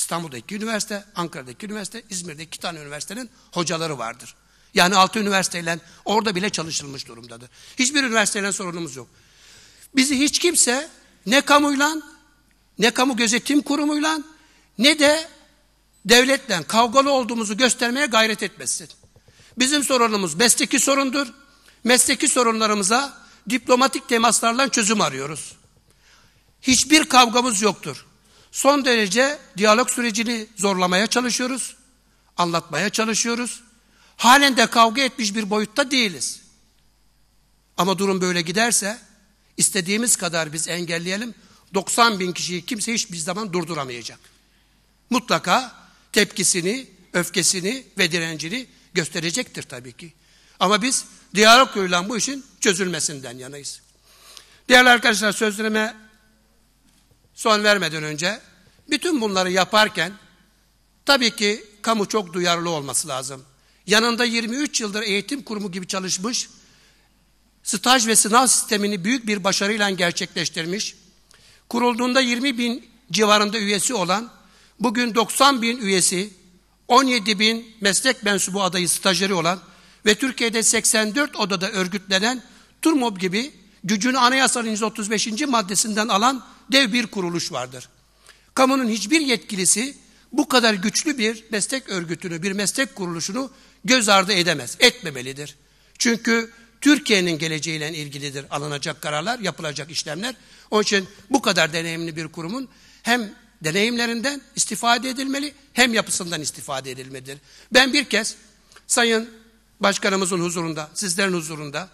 İstanbul'daki üniversite, Ankara'daki üniversite, İzmir'deki iki tane üniversitenin hocaları vardır. Yani altı üniversiteyle orada bile çalışılmış durumdadır. Hiçbir üniversiteyle sorunumuz yok. Bizi hiç kimse ne kamuyla, ne kamu gözetim kurumuyla, ne de devletle kavgalı olduğumuzu göstermeye gayret etmesin. Bizim sorunumuz mesleki sorundur. Mesleki sorunlarımıza diplomatik temaslarla çözüm arıyoruz. Hiçbir kavgamız yoktur son derece diyalog sürecini zorlamaya çalışıyoruz. Anlatmaya çalışıyoruz. Halen de kavga etmiş bir boyutta değiliz. Ama durum böyle giderse istediğimiz kadar biz engelleyelim. 90 bin kişiyi kimse hiçbir zaman durduramayacak. Mutlaka tepkisini, öfkesini ve direncini gösterecektir tabii ki. Ama biz diyalog yoluyla bu işin çözülmesinden yanayız. Değerli arkadaşlar sözlerime son vermeden önce bütün bunları yaparken tabii ki kamu çok duyarlı olması lazım. Yanında 23 yıldır eğitim kurumu gibi çalışmış, staj ve sınav sistemini büyük bir başarıyla gerçekleştirmiş, kurulduğunda 20 bin civarında üyesi olan, bugün 90 bin üyesi, 17 bin meslek mensubu adayı stajyeri olan ve Türkiye'de 84 odada örgütlenen TURMOB gibi gücünü anayasanın 135. maddesinden alan dev bir kuruluş vardır. Kamunun hiçbir yetkilisi bu kadar güçlü bir meslek örgütünü, bir meslek kuruluşunu göz ardı edemez, etmemelidir. Çünkü Türkiye'nin geleceğiyle ilgilidir alınacak kararlar, yapılacak işlemler. Onun için bu kadar deneyimli bir kurumun hem deneyimlerinden istifade edilmeli hem yapısından istifade edilmelidir. Ben bir kez Sayın Başkanımızın huzurunda, sizlerin huzurunda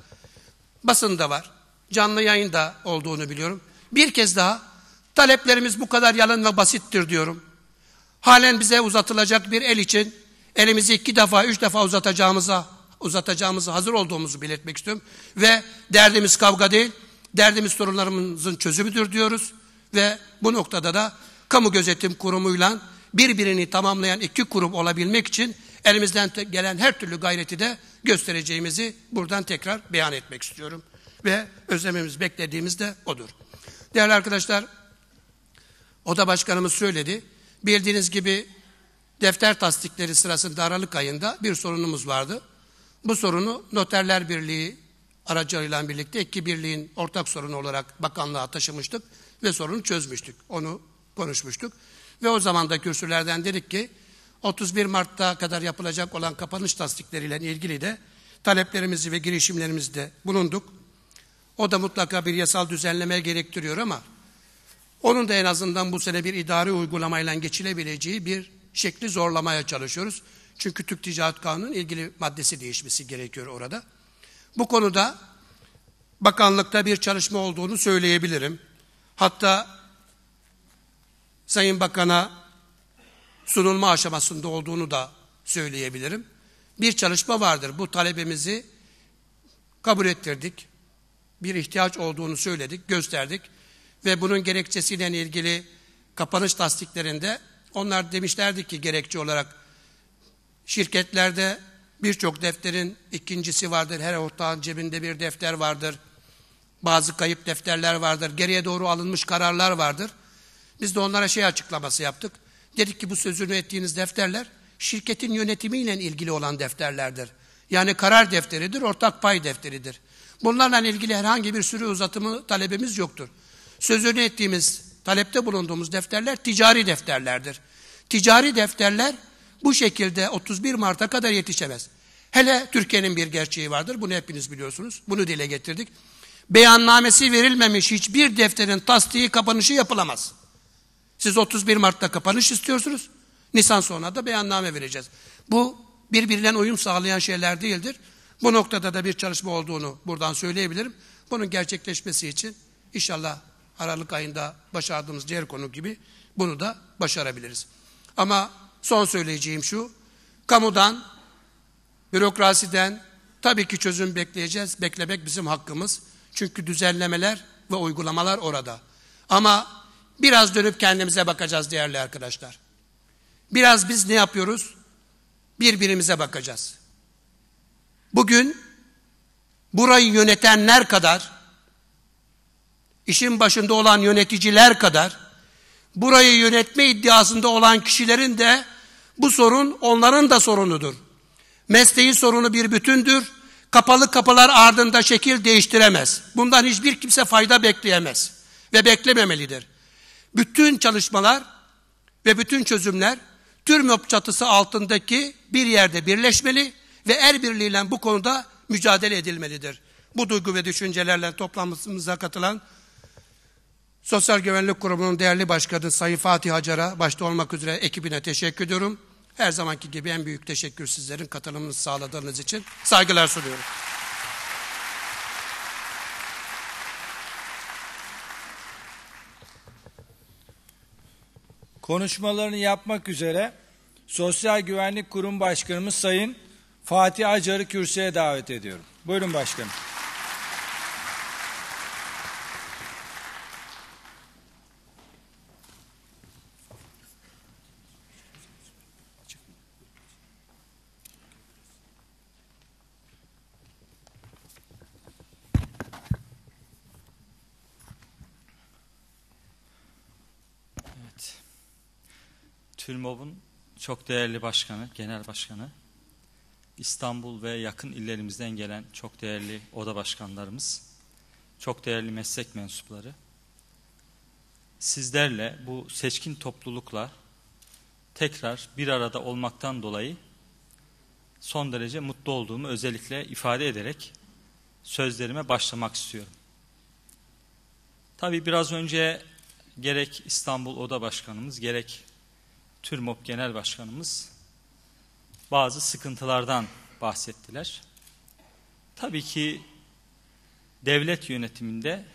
basında var, canlı yayında olduğunu biliyorum. Bir kez daha Taleplerimiz bu kadar yalın ve basittir diyorum. Halen bize uzatılacak bir el için elimizi iki defa, üç defa uzatacağımıza, uzatacağımıza hazır olduğumuzu belirtmek istiyorum. Ve derdimiz kavga değil, derdimiz sorunlarımızın çözümüdür diyoruz. Ve bu noktada da kamu gözetim kurumuyla birbirini tamamlayan iki kurum olabilmek için elimizden gelen her türlü gayreti de göstereceğimizi buradan tekrar beyan etmek istiyorum. Ve özlemimiz, beklediğimiz de odur. Değerli arkadaşlar, o da başkanımız söyledi. Bildiğiniz gibi defter tasdikleri sırasında Aralık ayında bir sorunumuz vardı. Bu sorunu Noterler Birliği aracılığıyla birlikte iki birliğin ortak sorunu olarak bakanlığa taşımıştık ve sorunu çözmüştük. Onu konuşmuştuk. Ve o zaman da kürsülerden dedik ki 31 Mart'ta kadar yapılacak olan kapanış tasdikleriyle ilgili de taleplerimizi ve girişimlerimizde bulunduk. O da mutlaka bir yasal düzenleme gerektiriyor ama onun da en azından bu sene bir idari uygulamayla geçilebileceği bir şekli zorlamaya çalışıyoruz. Çünkü Türk Ticaret Kanunu'nun ilgili maddesi değişmesi gerekiyor orada. Bu konuda bakanlıkta bir çalışma olduğunu söyleyebilirim. Hatta Sayın Bakan'a sunulma aşamasında olduğunu da söyleyebilirim. Bir çalışma vardır. Bu talebimizi kabul ettirdik. Bir ihtiyaç olduğunu söyledik, gösterdik ve bunun gerekçesiyle ilgili kapanış tasdiklerinde onlar demişlerdi ki gerekçe olarak şirketlerde birçok defterin ikincisi vardır. Her ortağın cebinde bir defter vardır. Bazı kayıp defterler vardır. Geriye doğru alınmış kararlar vardır. Biz de onlara şey açıklaması yaptık. Dedik ki bu sözünü ettiğiniz defterler şirketin yönetimiyle ilgili olan defterlerdir. Yani karar defteridir, ortak pay defteridir. Bunlarla ilgili herhangi bir sürü uzatımı talebimiz yoktur sözünü ettiğimiz, talepte bulunduğumuz defterler ticari defterlerdir. Ticari defterler bu şekilde 31 Mart'a kadar yetişemez. Hele Türkiye'nin bir gerçeği vardır. Bunu hepiniz biliyorsunuz. Bunu dile getirdik. Beyannamesi verilmemiş hiçbir defterin tasdiği kapanışı yapılamaz. Siz 31 Mart'ta kapanış istiyorsunuz. Nisan sonra da beyanname vereceğiz. Bu birbirine uyum sağlayan şeyler değildir. Bu noktada da bir çalışma olduğunu buradan söyleyebilirim. Bunun gerçekleşmesi için inşallah Aralık ayında başardığımız diğer konu gibi bunu da başarabiliriz. Ama son söyleyeceğim şu, kamudan, bürokrasiden tabii ki çözüm bekleyeceğiz, beklemek bizim hakkımız. Çünkü düzenlemeler ve uygulamalar orada. Ama biraz dönüp kendimize bakacağız değerli arkadaşlar. Biraz biz ne yapıyoruz? Birbirimize bakacağız. Bugün burayı yönetenler kadar işin başında olan yöneticiler kadar burayı yönetme iddiasında olan kişilerin de bu sorun onların da sorunudur. Mesleği sorunu bir bütündür. Kapalı kapılar ardında şekil değiştiremez. Bundan hiçbir kimse fayda bekleyemez ve beklememelidir. Bütün çalışmalar ve bütün çözümler TÜRMÖP çatısı altındaki bir yerde birleşmeli ve er birliğiyle bu konuda mücadele edilmelidir. Bu duygu ve düşüncelerle toplantımıza katılan Sosyal Güvenlik Kurumu'nun değerli başkanı Sayın Fatih Hacar'a başta olmak üzere ekibine teşekkür ediyorum. Her zamanki gibi en büyük teşekkür sizlerin katılımınızı sağladığınız için saygılar sunuyorum. Konuşmalarını yapmak üzere Sosyal Güvenlik Kurum Başkanımız Sayın Fatih Acar'ı kürsüye davet ediyorum. Buyurun başkanım. TÜRMOB'un çok değerli başkanı, genel başkanı, İstanbul ve yakın illerimizden gelen çok değerli oda başkanlarımız, çok değerli meslek mensupları, sizlerle bu seçkin toplulukla tekrar bir arada olmaktan dolayı son derece mutlu olduğumu özellikle ifade ederek sözlerime başlamak istiyorum. Tabii biraz önce gerek İstanbul Oda Başkanımız gerek TÜRMOP Genel Başkanımız bazı sıkıntılardan bahsettiler. Tabii ki devlet yönetiminde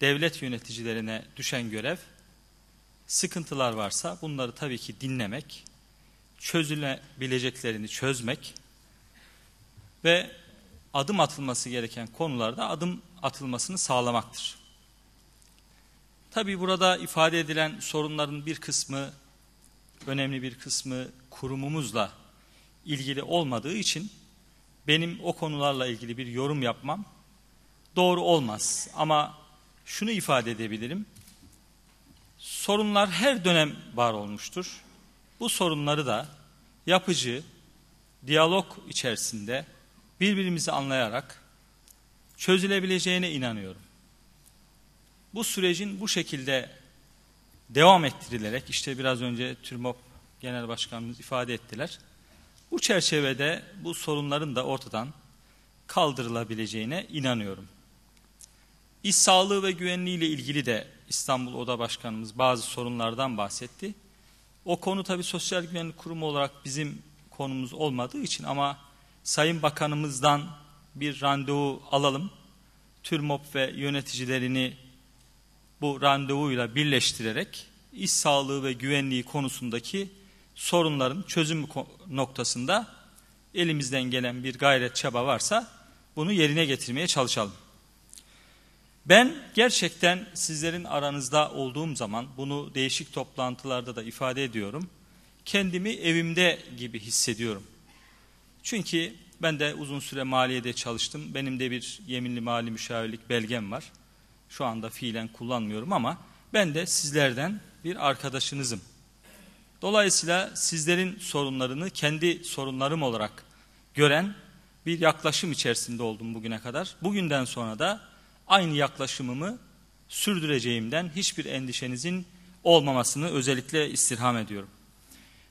devlet yöneticilerine düşen görev sıkıntılar varsa bunları tabii ki dinlemek, çözülebileceklerini çözmek ve adım atılması gereken konularda adım atılmasını sağlamaktır. Tabii burada ifade edilen sorunların bir kısmı önemli bir kısmı kurumumuzla ilgili olmadığı için benim o konularla ilgili bir yorum yapmam doğru olmaz. Ama şunu ifade edebilirim. Sorunlar her dönem var olmuştur. Bu sorunları da yapıcı, diyalog içerisinde birbirimizi anlayarak çözülebileceğine inanıyorum. Bu sürecin bu şekilde devam ettirilerek işte biraz önce TÜRMOP Genel Başkanımız ifade ettiler. Bu çerçevede bu sorunların da ortadan kaldırılabileceğine inanıyorum. İş sağlığı ve güvenliği ile ilgili de İstanbul Oda Başkanımız bazı sorunlardan bahsetti. O konu tabi Sosyal Güvenlik Kurumu olarak bizim konumuz olmadığı için ama Sayın Bakanımızdan bir randevu alalım. TÜRMOP ve yöneticilerini bu randevuyla birleştirerek iş sağlığı ve güvenliği konusundaki sorunların çözüm noktasında elimizden gelen bir gayret çaba varsa bunu yerine getirmeye çalışalım. Ben gerçekten sizlerin aranızda olduğum zaman bunu değişik toplantılarda da ifade ediyorum. Kendimi evimde gibi hissediyorum. Çünkü ben de uzun süre maliyede çalıştım. Benim de bir yeminli mali müşavirlik belgem var. Şu anda fiilen kullanmıyorum ama ben de sizlerden bir arkadaşınızım. Dolayısıyla sizlerin sorunlarını kendi sorunlarım olarak gören bir yaklaşım içerisinde oldum bugüne kadar. Bugünden sonra da aynı yaklaşımımı sürdüreceğimden hiçbir endişenizin olmamasını özellikle istirham ediyorum.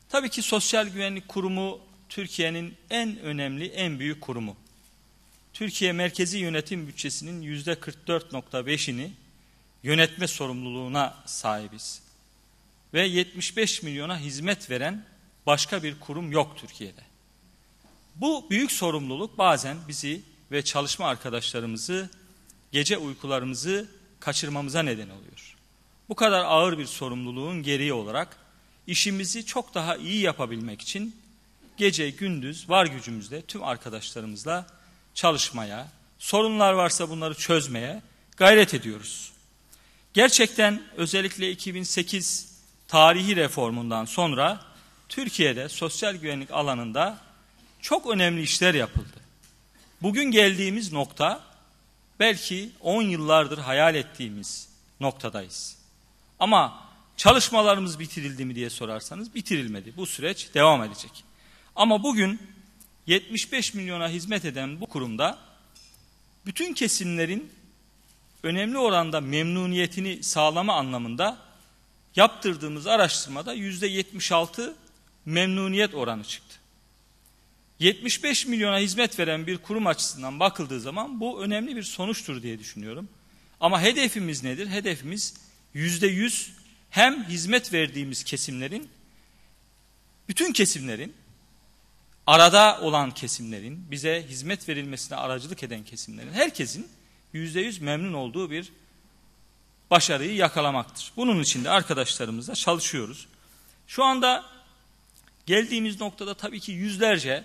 Tabii ki Sosyal Güvenlik Kurumu Türkiye'nin en önemli, en büyük kurumu. Türkiye merkezi yönetim bütçesinin yüzde %44.5'ini yönetme sorumluluğuna sahibiz. Ve 75 milyona hizmet veren başka bir kurum yok Türkiye'de. Bu büyük sorumluluk bazen bizi ve çalışma arkadaşlarımızı gece uykularımızı kaçırmamıza neden oluyor. Bu kadar ağır bir sorumluluğun gereği olarak işimizi çok daha iyi yapabilmek için gece gündüz var gücümüzle tüm arkadaşlarımızla çalışmaya, sorunlar varsa bunları çözmeye gayret ediyoruz. Gerçekten özellikle 2008 tarihi reformundan sonra Türkiye'de sosyal güvenlik alanında çok önemli işler yapıldı. Bugün geldiğimiz nokta belki 10 yıllardır hayal ettiğimiz noktadayız. Ama çalışmalarımız bitirildi mi diye sorarsanız bitirilmedi. Bu süreç devam edecek. Ama bugün 75 milyona hizmet eden bu kurumda bütün kesimlerin önemli oranda memnuniyetini sağlama anlamında yaptırdığımız araştırmada %76 memnuniyet oranı çıktı. 75 milyona hizmet veren bir kurum açısından bakıldığı zaman bu önemli bir sonuçtur diye düşünüyorum. Ama hedefimiz nedir? Hedefimiz %100 hem hizmet verdiğimiz kesimlerin, bütün kesimlerin arada olan kesimlerin, bize hizmet verilmesine aracılık eden kesimlerin, herkesin yüzde yüz memnun olduğu bir başarıyı yakalamaktır. Bunun için de arkadaşlarımızla çalışıyoruz. Şu anda geldiğimiz noktada tabii ki yüzlerce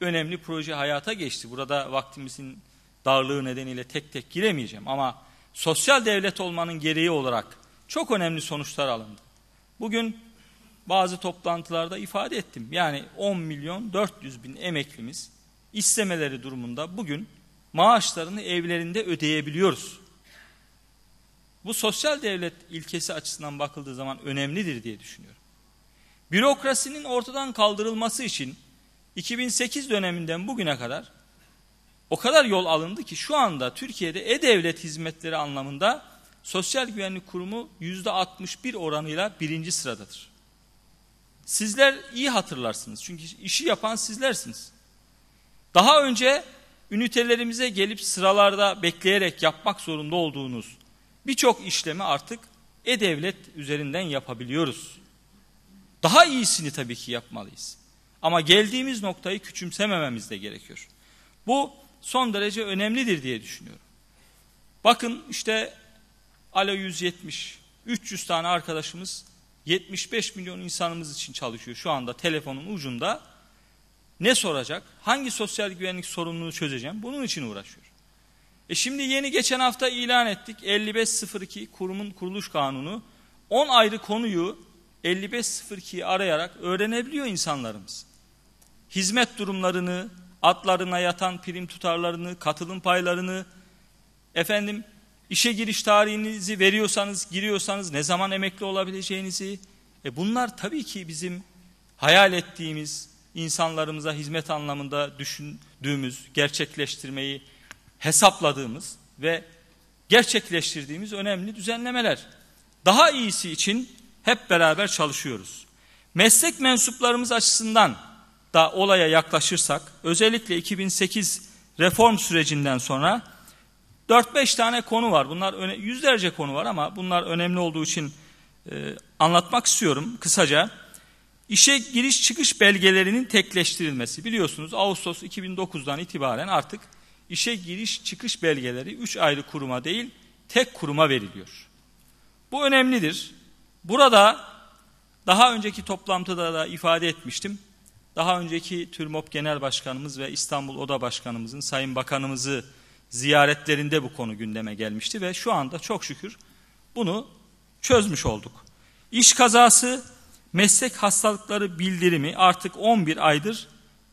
önemli proje hayata geçti. Burada vaktimizin darlığı nedeniyle tek tek giremeyeceğim ama sosyal devlet olmanın gereği olarak çok önemli sonuçlar alındı. Bugün bazı toplantılarda ifade ettim. Yani 10 milyon 400 bin emeklimiz istemeleri durumunda bugün maaşlarını evlerinde ödeyebiliyoruz. Bu sosyal devlet ilkesi açısından bakıldığı zaman önemlidir diye düşünüyorum. Bürokrasinin ortadan kaldırılması için 2008 döneminden bugüne kadar o kadar yol alındı ki şu anda Türkiye'de e-devlet hizmetleri anlamında Sosyal Güvenlik Kurumu %61 oranıyla birinci sıradadır. Sizler iyi hatırlarsınız. Çünkü işi yapan sizlersiniz. Daha önce ünitelerimize gelip sıralarda bekleyerek yapmak zorunda olduğunuz birçok işlemi artık e-devlet üzerinden yapabiliyoruz. Daha iyisini tabii ki yapmalıyız. Ama geldiğimiz noktayı küçümsemememiz de gerekiyor. Bu son derece önemlidir diye düşünüyorum. Bakın işte Alo 170, 300 tane arkadaşımız 75 milyon insanımız için çalışıyor şu anda telefonun ucunda. Ne soracak? Hangi sosyal güvenlik sorununu çözeceğim? Bunun için uğraşıyor. E şimdi yeni geçen hafta ilan ettik 5502 kurumun kuruluş kanunu 10 ayrı konuyu 5502'yi arayarak öğrenebiliyor insanlarımız. Hizmet durumlarını, atlarına yatan prim tutarlarını, katılım paylarını, efendim işe giriş tarihinizi veriyorsanız, giriyorsanız ne zaman emekli olabileceğinizi, e bunlar tabii ki bizim hayal ettiğimiz, insanlarımıza hizmet anlamında düşündüğümüz, gerçekleştirmeyi hesapladığımız ve gerçekleştirdiğimiz önemli düzenlemeler. Daha iyisi için hep beraber çalışıyoruz. Meslek mensuplarımız açısından da olaya yaklaşırsak, özellikle 2008 reform sürecinden sonra 4-5 tane konu var. Bunlar öne, yüzlerce konu var ama bunlar önemli olduğu için e, anlatmak istiyorum kısaca. İşe giriş çıkış belgelerinin tekleştirilmesi. Biliyorsunuz Ağustos 2009'dan itibaren artık işe giriş çıkış belgeleri 3 ayrı kuruma değil tek kuruma veriliyor. Bu önemlidir. Burada daha önceki toplantıda da ifade etmiştim. Daha önceki TÜRMOP Genel Başkanımız ve İstanbul Oda Başkanımızın, Sayın Bakanımızı ziyaretlerinde bu konu gündeme gelmişti ve şu anda çok şükür bunu çözmüş olduk. İş kazası meslek hastalıkları bildirimi artık 11 aydır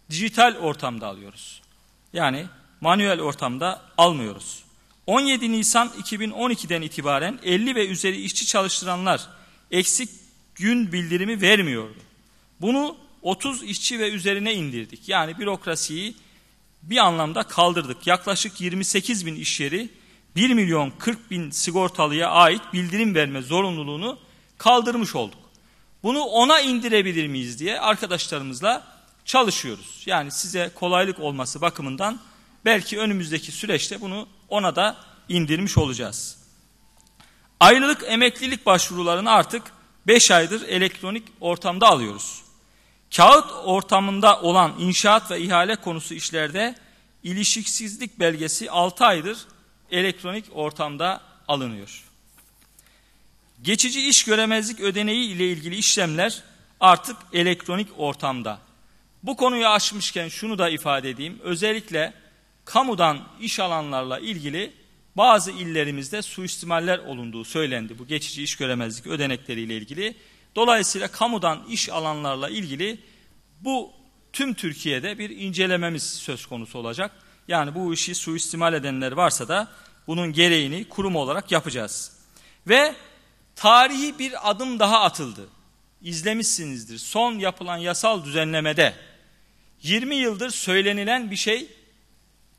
dijital ortamda alıyoruz. Yani manuel ortamda almıyoruz. 17 Nisan 2012'den itibaren 50 ve üzeri işçi çalıştıranlar eksik gün bildirimi vermiyordu. Bunu 30 işçi ve üzerine indirdik. Yani bürokrasiyi bir anlamda kaldırdık. Yaklaşık 28 bin iş yeri 1 milyon 40 bin sigortalıya ait bildirim verme zorunluluğunu kaldırmış olduk. Bunu ona indirebilir miyiz diye arkadaşlarımızla çalışıyoruz. Yani size kolaylık olması bakımından belki önümüzdeki süreçte bunu ona da indirmiş olacağız. Ayrılık emeklilik başvurularını artık 5 aydır elektronik ortamda alıyoruz kağıt ortamında olan inşaat ve ihale konusu işlerde ilişiksizlik belgesi 6 aydır elektronik ortamda alınıyor. Geçici iş göremezlik ödeneği ile ilgili işlemler artık elektronik ortamda. Bu konuyu açmışken şunu da ifade edeyim. Özellikle kamudan iş alanlarla ilgili bazı illerimizde suistimaller olunduğu söylendi. Bu geçici iş göremezlik ödenekleri ile ilgili Dolayısıyla kamudan iş alanlarla ilgili bu tüm Türkiye'de bir incelememiz söz konusu olacak. Yani bu işi suistimal edenler varsa da bunun gereğini kurum olarak yapacağız. Ve tarihi bir adım daha atıldı. İzlemişsinizdir. Son yapılan yasal düzenlemede 20 yıldır söylenilen bir şey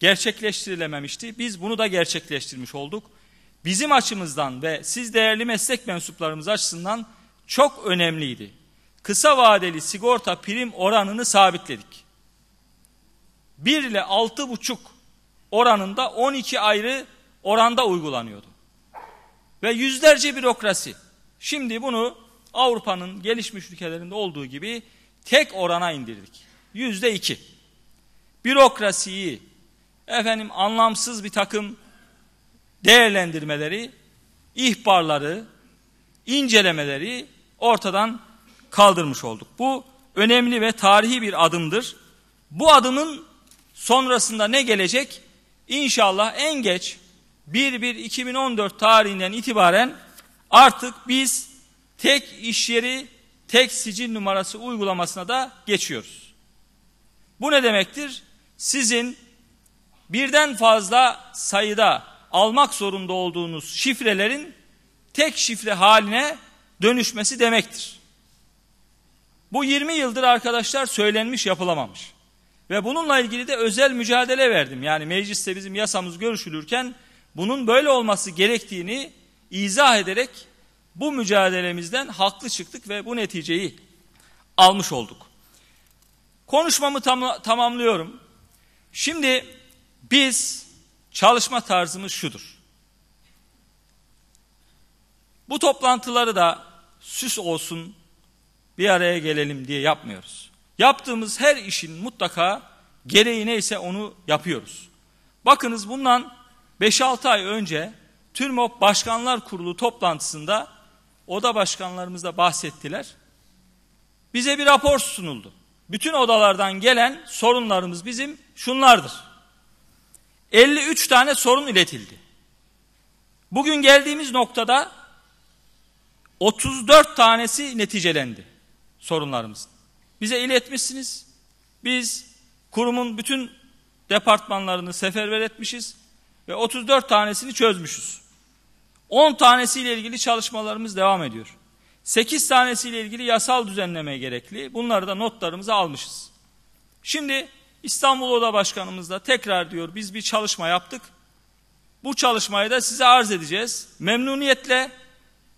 gerçekleştirilememişti. Biz bunu da gerçekleştirmiş olduk. Bizim açımızdan ve siz değerli meslek mensuplarımız açısından çok önemliydi. Kısa vadeli sigorta prim oranını sabitledik. 1 ile 6,5 oranında 12 ayrı oranda uygulanıyordu. Ve yüzlerce bürokrasi. Şimdi bunu Avrupa'nın gelişmiş ülkelerinde olduğu gibi tek orana indirdik. Yüzde iki. Bürokrasiyi, efendim anlamsız bir takım değerlendirmeleri, ihbarları, incelemeleri ortadan kaldırmış olduk. Bu önemli ve tarihi bir adımdır. Bu adımın sonrasında ne gelecek? İnşallah en geç 1-1-2014 tarihinden itibaren artık biz tek iş yeri, tek sicil numarası uygulamasına da geçiyoruz. Bu ne demektir? Sizin birden fazla sayıda almak zorunda olduğunuz şifrelerin tek şifre haline dönüşmesi demektir. Bu 20 yıldır arkadaşlar söylenmiş yapılamamış. Ve bununla ilgili de özel mücadele verdim. Yani mecliste bizim yasamız görüşülürken bunun böyle olması gerektiğini izah ederek bu mücadelemizden haklı çıktık ve bu neticeyi almış olduk. Konuşmamı tam, tamamlıyorum. Şimdi biz çalışma tarzımız şudur. Bu toplantıları da süs olsun, bir araya gelelim diye yapmıyoruz. Yaptığımız her işin mutlaka gereği neyse onu yapıyoruz. Bakınız bundan 5-6 ay önce TÜRMOP Başkanlar Kurulu toplantısında oda başkanlarımız da bahsettiler. Bize bir rapor sunuldu. Bütün odalardan gelen sorunlarımız bizim şunlardır. 53 tane sorun iletildi. Bugün geldiğimiz noktada 34 tanesi neticelendi sorunlarımız. Bize iletmişsiniz. Biz kurumun bütün departmanlarını seferber etmişiz ve 34 tanesini çözmüşüz. 10 tanesiyle ilgili çalışmalarımız devam ediyor. 8 tanesiyle ilgili yasal düzenleme gerekli. Bunları da notlarımıza almışız. Şimdi İstanbul Oda Başkanımız da tekrar diyor biz bir çalışma yaptık. Bu çalışmayı da size arz edeceğiz. Memnuniyetle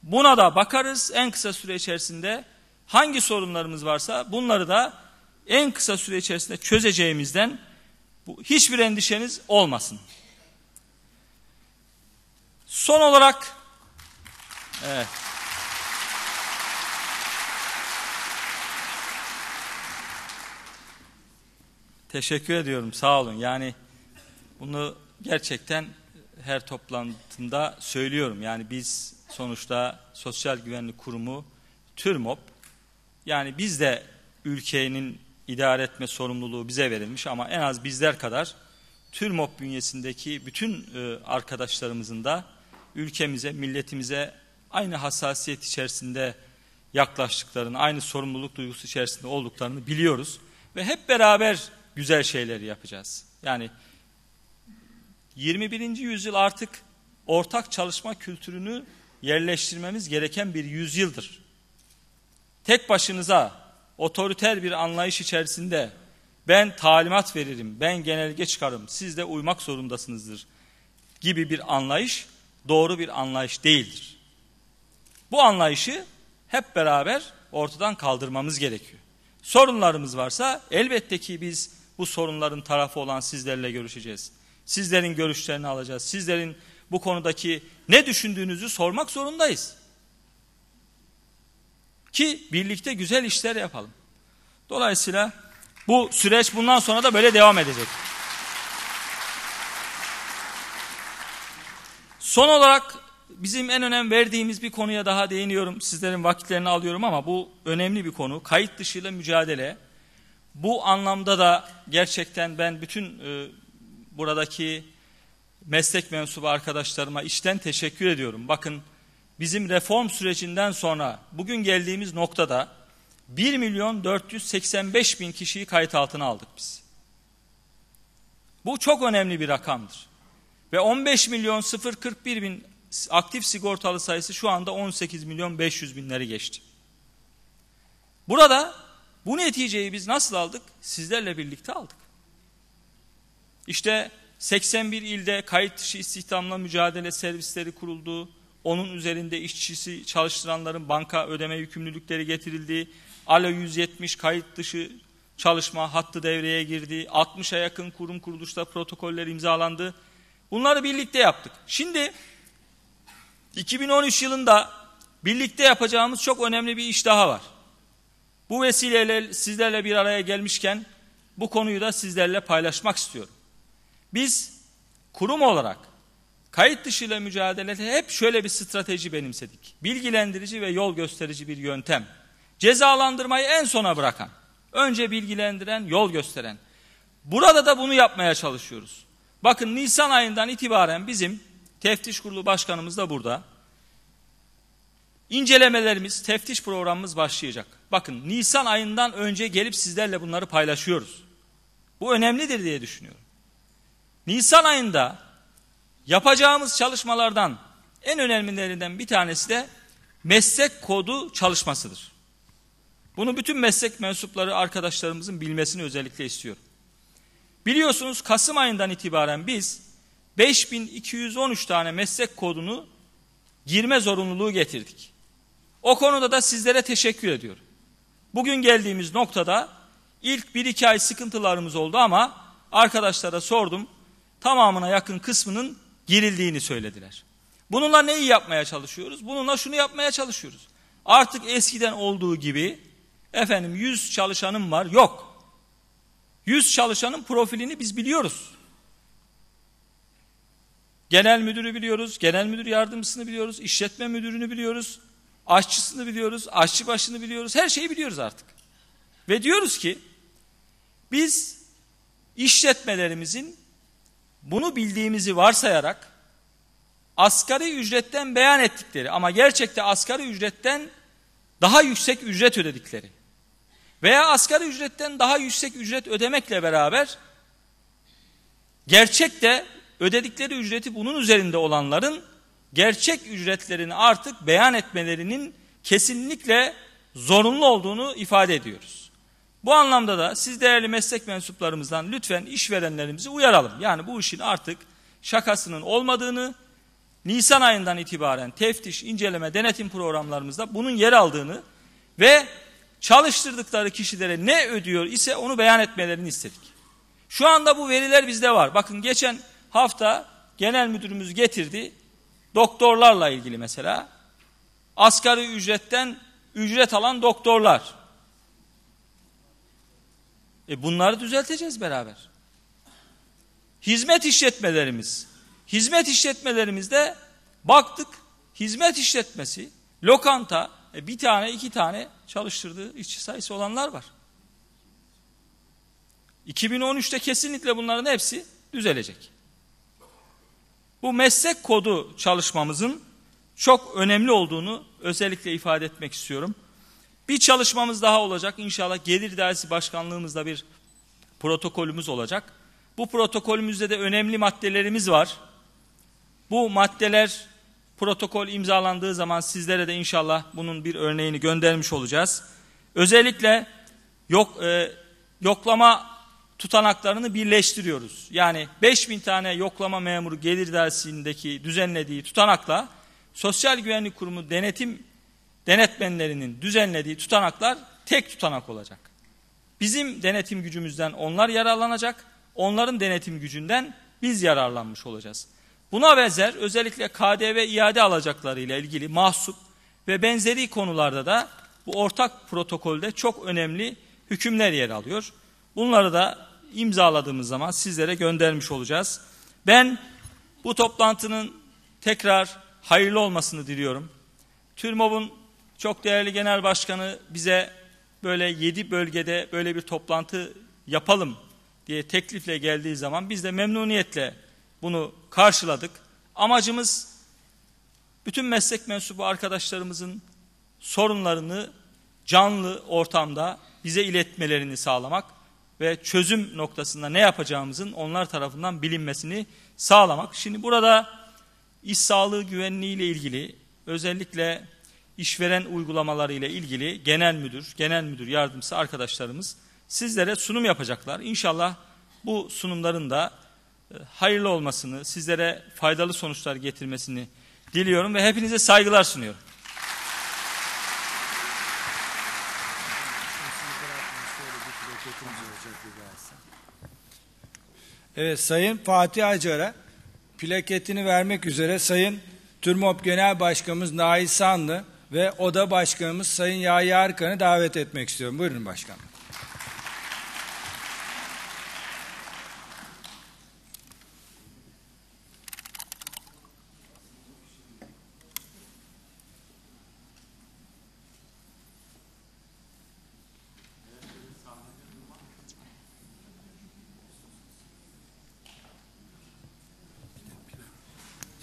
Buna da bakarız en kısa süre içerisinde hangi sorunlarımız varsa bunları da en kısa süre içerisinde çözeceğimizden bu, hiçbir endişeniz olmasın. Son olarak evet, teşekkür ediyorum sağ olun yani bunu gerçekten her toplantımda söylüyorum yani biz sonuçta Sosyal Güvenlik Kurumu TÜRMOP yani biz de ülkenin idare etme sorumluluğu bize verilmiş ama en az bizler kadar TÜRMOP bünyesindeki bütün e, arkadaşlarımızın da ülkemize, milletimize aynı hassasiyet içerisinde yaklaştıklarını, aynı sorumluluk duygusu içerisinde olduklarını biliyoruz. Ve hep beraber güzel şeyleri yapacağız. Yani 21. yüzyıl artık ortak çalışma kültürünü yerleştirmemiz gereken bir yüzyıldır. Tek başınıza otoriter bir anlayış içerisinde ben talimat veririm, ben genelge çıkarım, siz de uymak zorundasınızdır gibi bir anlayış doğru bir anlayış değildir. Bu anlayışı hep beraber ortadan kaldırmamız gerekiyor. Sorunlarımız varsa elbette ki biz bu sorunların tarafı olan sizlerle görüşeceğiz. Sizlerin görüşlerini alacağız. Sizlerin bu konudaki ne düşündüğünüzü sormak zorundayız. Ki birlikte güzel işler yapalım. Dolayısıyla bu süreç bundan sonra da böyle devam edecek. Son olarak bizim en önem verdiğimiz bir konuya daha değiniyorum. Sizlerin vakitlerini alıyorum ama bu önemli bir konu. Kayıt dışıyla mücadele. Bu anlamda da gerçekten ben bütün e, buradaki meslek mensubu arkadaşlarıma içten teşekkür ediyorum. Bakın bizim reform sürecinden sonra bugün geldiğimiz noktada 1 milyon 485 bin kişiyi kayıt altına aldık biz. Bu çok önemli bir rakamdır. Ve 15 milyon 041 bin aktif sigortalı sayısı şu anda 18 milyon 500 binleri geçti. Burada bu neticeyi biz nasıl aldık? Sizlerle birlikte aldık. İşte 81 ilde kayıt dışı istihdamla mücadele servisleri kuruldu. Onun üzerinde işçisi çalıştıranların banka ödeme yükümlülükleri getirildi. Alo 170 kayıt dışı çalışma hattı devreye girdi. 60'a yakın kurum kuruluşta protokoller imzalandı. Bunları birlikte yaptık. Şimdi 2013 yılında birlikte yapacağımız çok önemli bir iş daha var. Bu vesileyle sizlerle bir araya gelmişken bu konuyu da sizlerle paylaşmak istiyorum. Biz kurum olarak kayıt dışı ile mücadelede hep şöyle bir strateji benimsedik. Bilgilendirici ve yol gösterici bir yöntem. Cezalandırmayı en sona bırakan, önce bilgilendiren, yol gösteren. Burada da bunu yapmaya çalışıyoruz. Bakın Nisan ayından itibaren bizim teftiş kurulu başkanımız da burada. İncelemelerimiz, teftiş programımız başlayacak. Bakın Nisan ayından önce gelip sizlerle bunları paylaşıyoruz. Bu önemlidir diye düşünüyorum. Nisan ayında yapacağımız çalışmalardan en önemlilerinden bir tanesi de meslek kodu çalışmasıdır. Bunu bütün meslek mensupları arkadaşlarımızın bilmesini özellikle istiyorum. Biliyorsunuz Kasım ayından itibaren biz 5213 tane meslek kodunu girme zorunluluğu getirdik. O konuda da sizlere teşekkür ediyorum. Bugün geldiğimiz noktada ilk 1-2 ay sıkıntılarımız oldu ama arkadaşlara sordum tamamına yakın kısmının gerildiğini söylediler. Bununla neyi yapmaya çalışıyoruz? Bununla şunu yapmaya çalışıyoruz. Artık eskiden olduğu gibi efendim 100 çalışanım var yok. 100 çalışanın profilini biz biliyoruz. Genel müdürü biliyoruz, genel müdür yardımcısını biliyoruz, işletme müdürünü biliyoruz, aşçısını biliyoruz, aşçı başını biliyoruz, her şeyi biliyoruz artık. Ve diyoruz ki biz işletmelerimizin bunu bildiğimizi varsayarak asgari ücretten beyan ettikleri ama gerçekte asgari ücretten daha yüksek ücret ödedikleri veya asgari ücretten daha yüksek ücret ödemekle beraber gerçekte ödedikleri ücreti bunun üzerinde olanların gerçek ücretlerini artık beyan etmelerinin kesinlikle zorunlu olduğunu ifade ediyoruz. Bu anlamda da siz değerli meslek mensuplarımızdan lütfen işverenlerimizi uyaralım. Yani bu işin artık şakasının olmadığını, Nisan ayından itibaren teftiş, inceleme, denetim programlarımızda bunun yer aldığını ve çalıştırdıkları kişilere ne ödüyor ise onu beyan etmelerini istedik. Şu anda bu veriler bizde var. Bakın geçen hafta genel müdürümüz getirdi. Doktorlarla ilgili mesela asgari ücretten ücret alan doktorlar e bunları düzelteceğiz beraber. Hizmet işletmelerimiz. Hizmet işletmelerimizde baktık hizmet işletmesi, lokanta e bir tane iki tane çalıştırdığı işçi sayısı olanlar var. 2013'te kesinlikle bunların hepsi düzelecek. Bu meslek kodu çalışmamızın çok önemli olduğunu özellikle ifade etmek istiyorum. Bir çalışmamız daha olacak inşallah gelir dersi başkanlığımızda bir protokolümüz olacak. Bu protokolümüzde de önemli maddelerimiz var. Bu maddeler protokol imzalandığı zaman sizlere de inşallah bunun bir örneğini göndermiş olacağız. Özellikle yok e, yoklama tutanaklarını birleştiriyoruz. Yani 5000 tane yoklama memuru gelir dersindeki düzenlediği tutanakla Sosyal Güvenlik Kurumu denetim denetmenlerinin düzenlediği tutanaklar tek tutanak olacak. Bizim denetim gücümüzden onlar yararlanacak, onların denetim gücünden biz yararlanmış olacağız. Buna benzer özellikle KDV iade alacakları ile ilgili mahsup ve benzeri konularda da bu ortak protokolde çok önemli hükümler yer alıyor. Bunları da imzaladığımız zaman sizlere göndermiş olacağız. Ben bu toplantının tekrar hayırlı olmasını diliyorum. TÜRMOB'un çok değerli genel başkanı bize böyle yedi bölgede böyle bir toplantı yapalım diye teklifle geldiği zaman biz de memnuniyetle bunu karşıladık. Amacımız bütün meslek mensubu arkadaşlarımızın sorunlarını canlı ortamda bize iletmelerini sağlamak ve çözüm noktasında ne yapacağımızın onlar tarafından bilinmesini sağlamak. Şimdi burada iş sağlığı güvenliği ile ilgili özellikle işveren uygulamalarıyla ilgili genel müdür, genel müdür yardımcısı arkadaşlarımız sizlere sunum yapacaklar. İnşallah bu sunumların da e, hayırlı olmasını, sizlere faydalı sonuçlar getirmesini diliyorum ve hepinize saygılar sunuyorum. Evet Sayın Fatih Acar'a plaketini vermek üzere Sayın TÜRMOP Genel Başkanımız Nail Sanlı ve oda başkanımız Sayın Yahya Arkan'ı davet etmek istiyorum. Buyurun başkanım.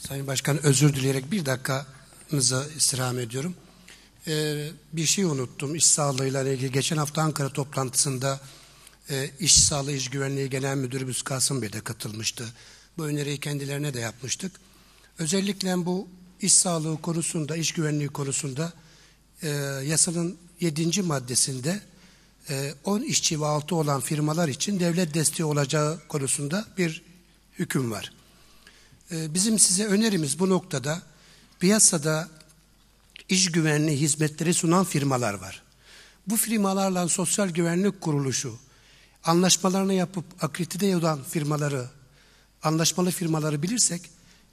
Sayın Başkan özür dileyerek bir dakika mıza istirham ediyorum. Ee, bir şey unuttum iş sağlığıyla ilgili. Geçen hafta Ankara toplantısında e, İş Sağlığı iş Güvenliği Genel Müdürümüz Kasım Bey de katılmıştı. Bu öneriyi kendilerine de yapmıştık. Özellikle bu iş sağlığı konusunda, iş güvenliği konusunda e, yasanın 7. maddesinde 10 e, işçi ve altı olan firmalar için devlet desteği olacağı konusunda bir hüküm var. E, bizim size önerimiz bu noktada Piyasada iş güvenliği hizmetleri sunan firmalar var. Bu firmalarla Sosyal Güvenlik Kuruluşu anlaşmalarını yapıp akritide olan firmaları, anlaşmalı firmaları bilirsek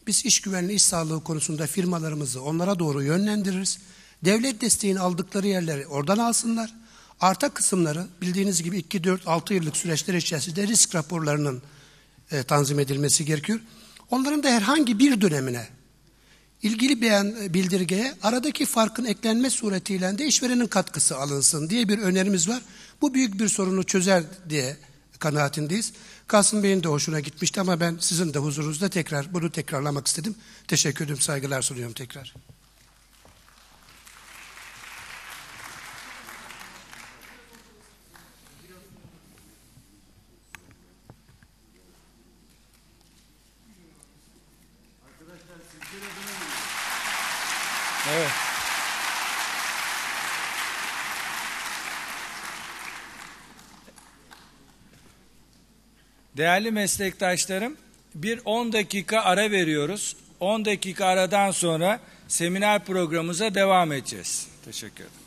biz iş güvenliği, iş sağlığı konusunda firmalarımızı onlara doğru yönlendiririz. Devlet desteğini aldıkları yerleri oradan alsınlar. Arta kısımları bildiğiniz gibi 2, 4, 6 yıllık süreçler içerisinde risk raporlarının e, tanzim edilmesi gerekiyor. Onların da herhangi bir dönemine ilgili beğen e, bildirgeye aradaki farkın eklenme suretiyle de işverenin katkısı alınsın diye bir önerimiz var. Bu büyük bir sorunu çözer diye kanaatindeyiz. Kasım Bey'in de hoşuna gitmişti ama ben sizin de huzurunuzda tekrar bunu tekrarlamak istedim. Teşekkür ederim, saygılar sunuyorum tekrar. Değerli meslektaşlarım, bir 10 dakika ara veriyoruz. 10 dakika aradan sonra seminer programımıza devam edeceğiz. Teşekkür ederim.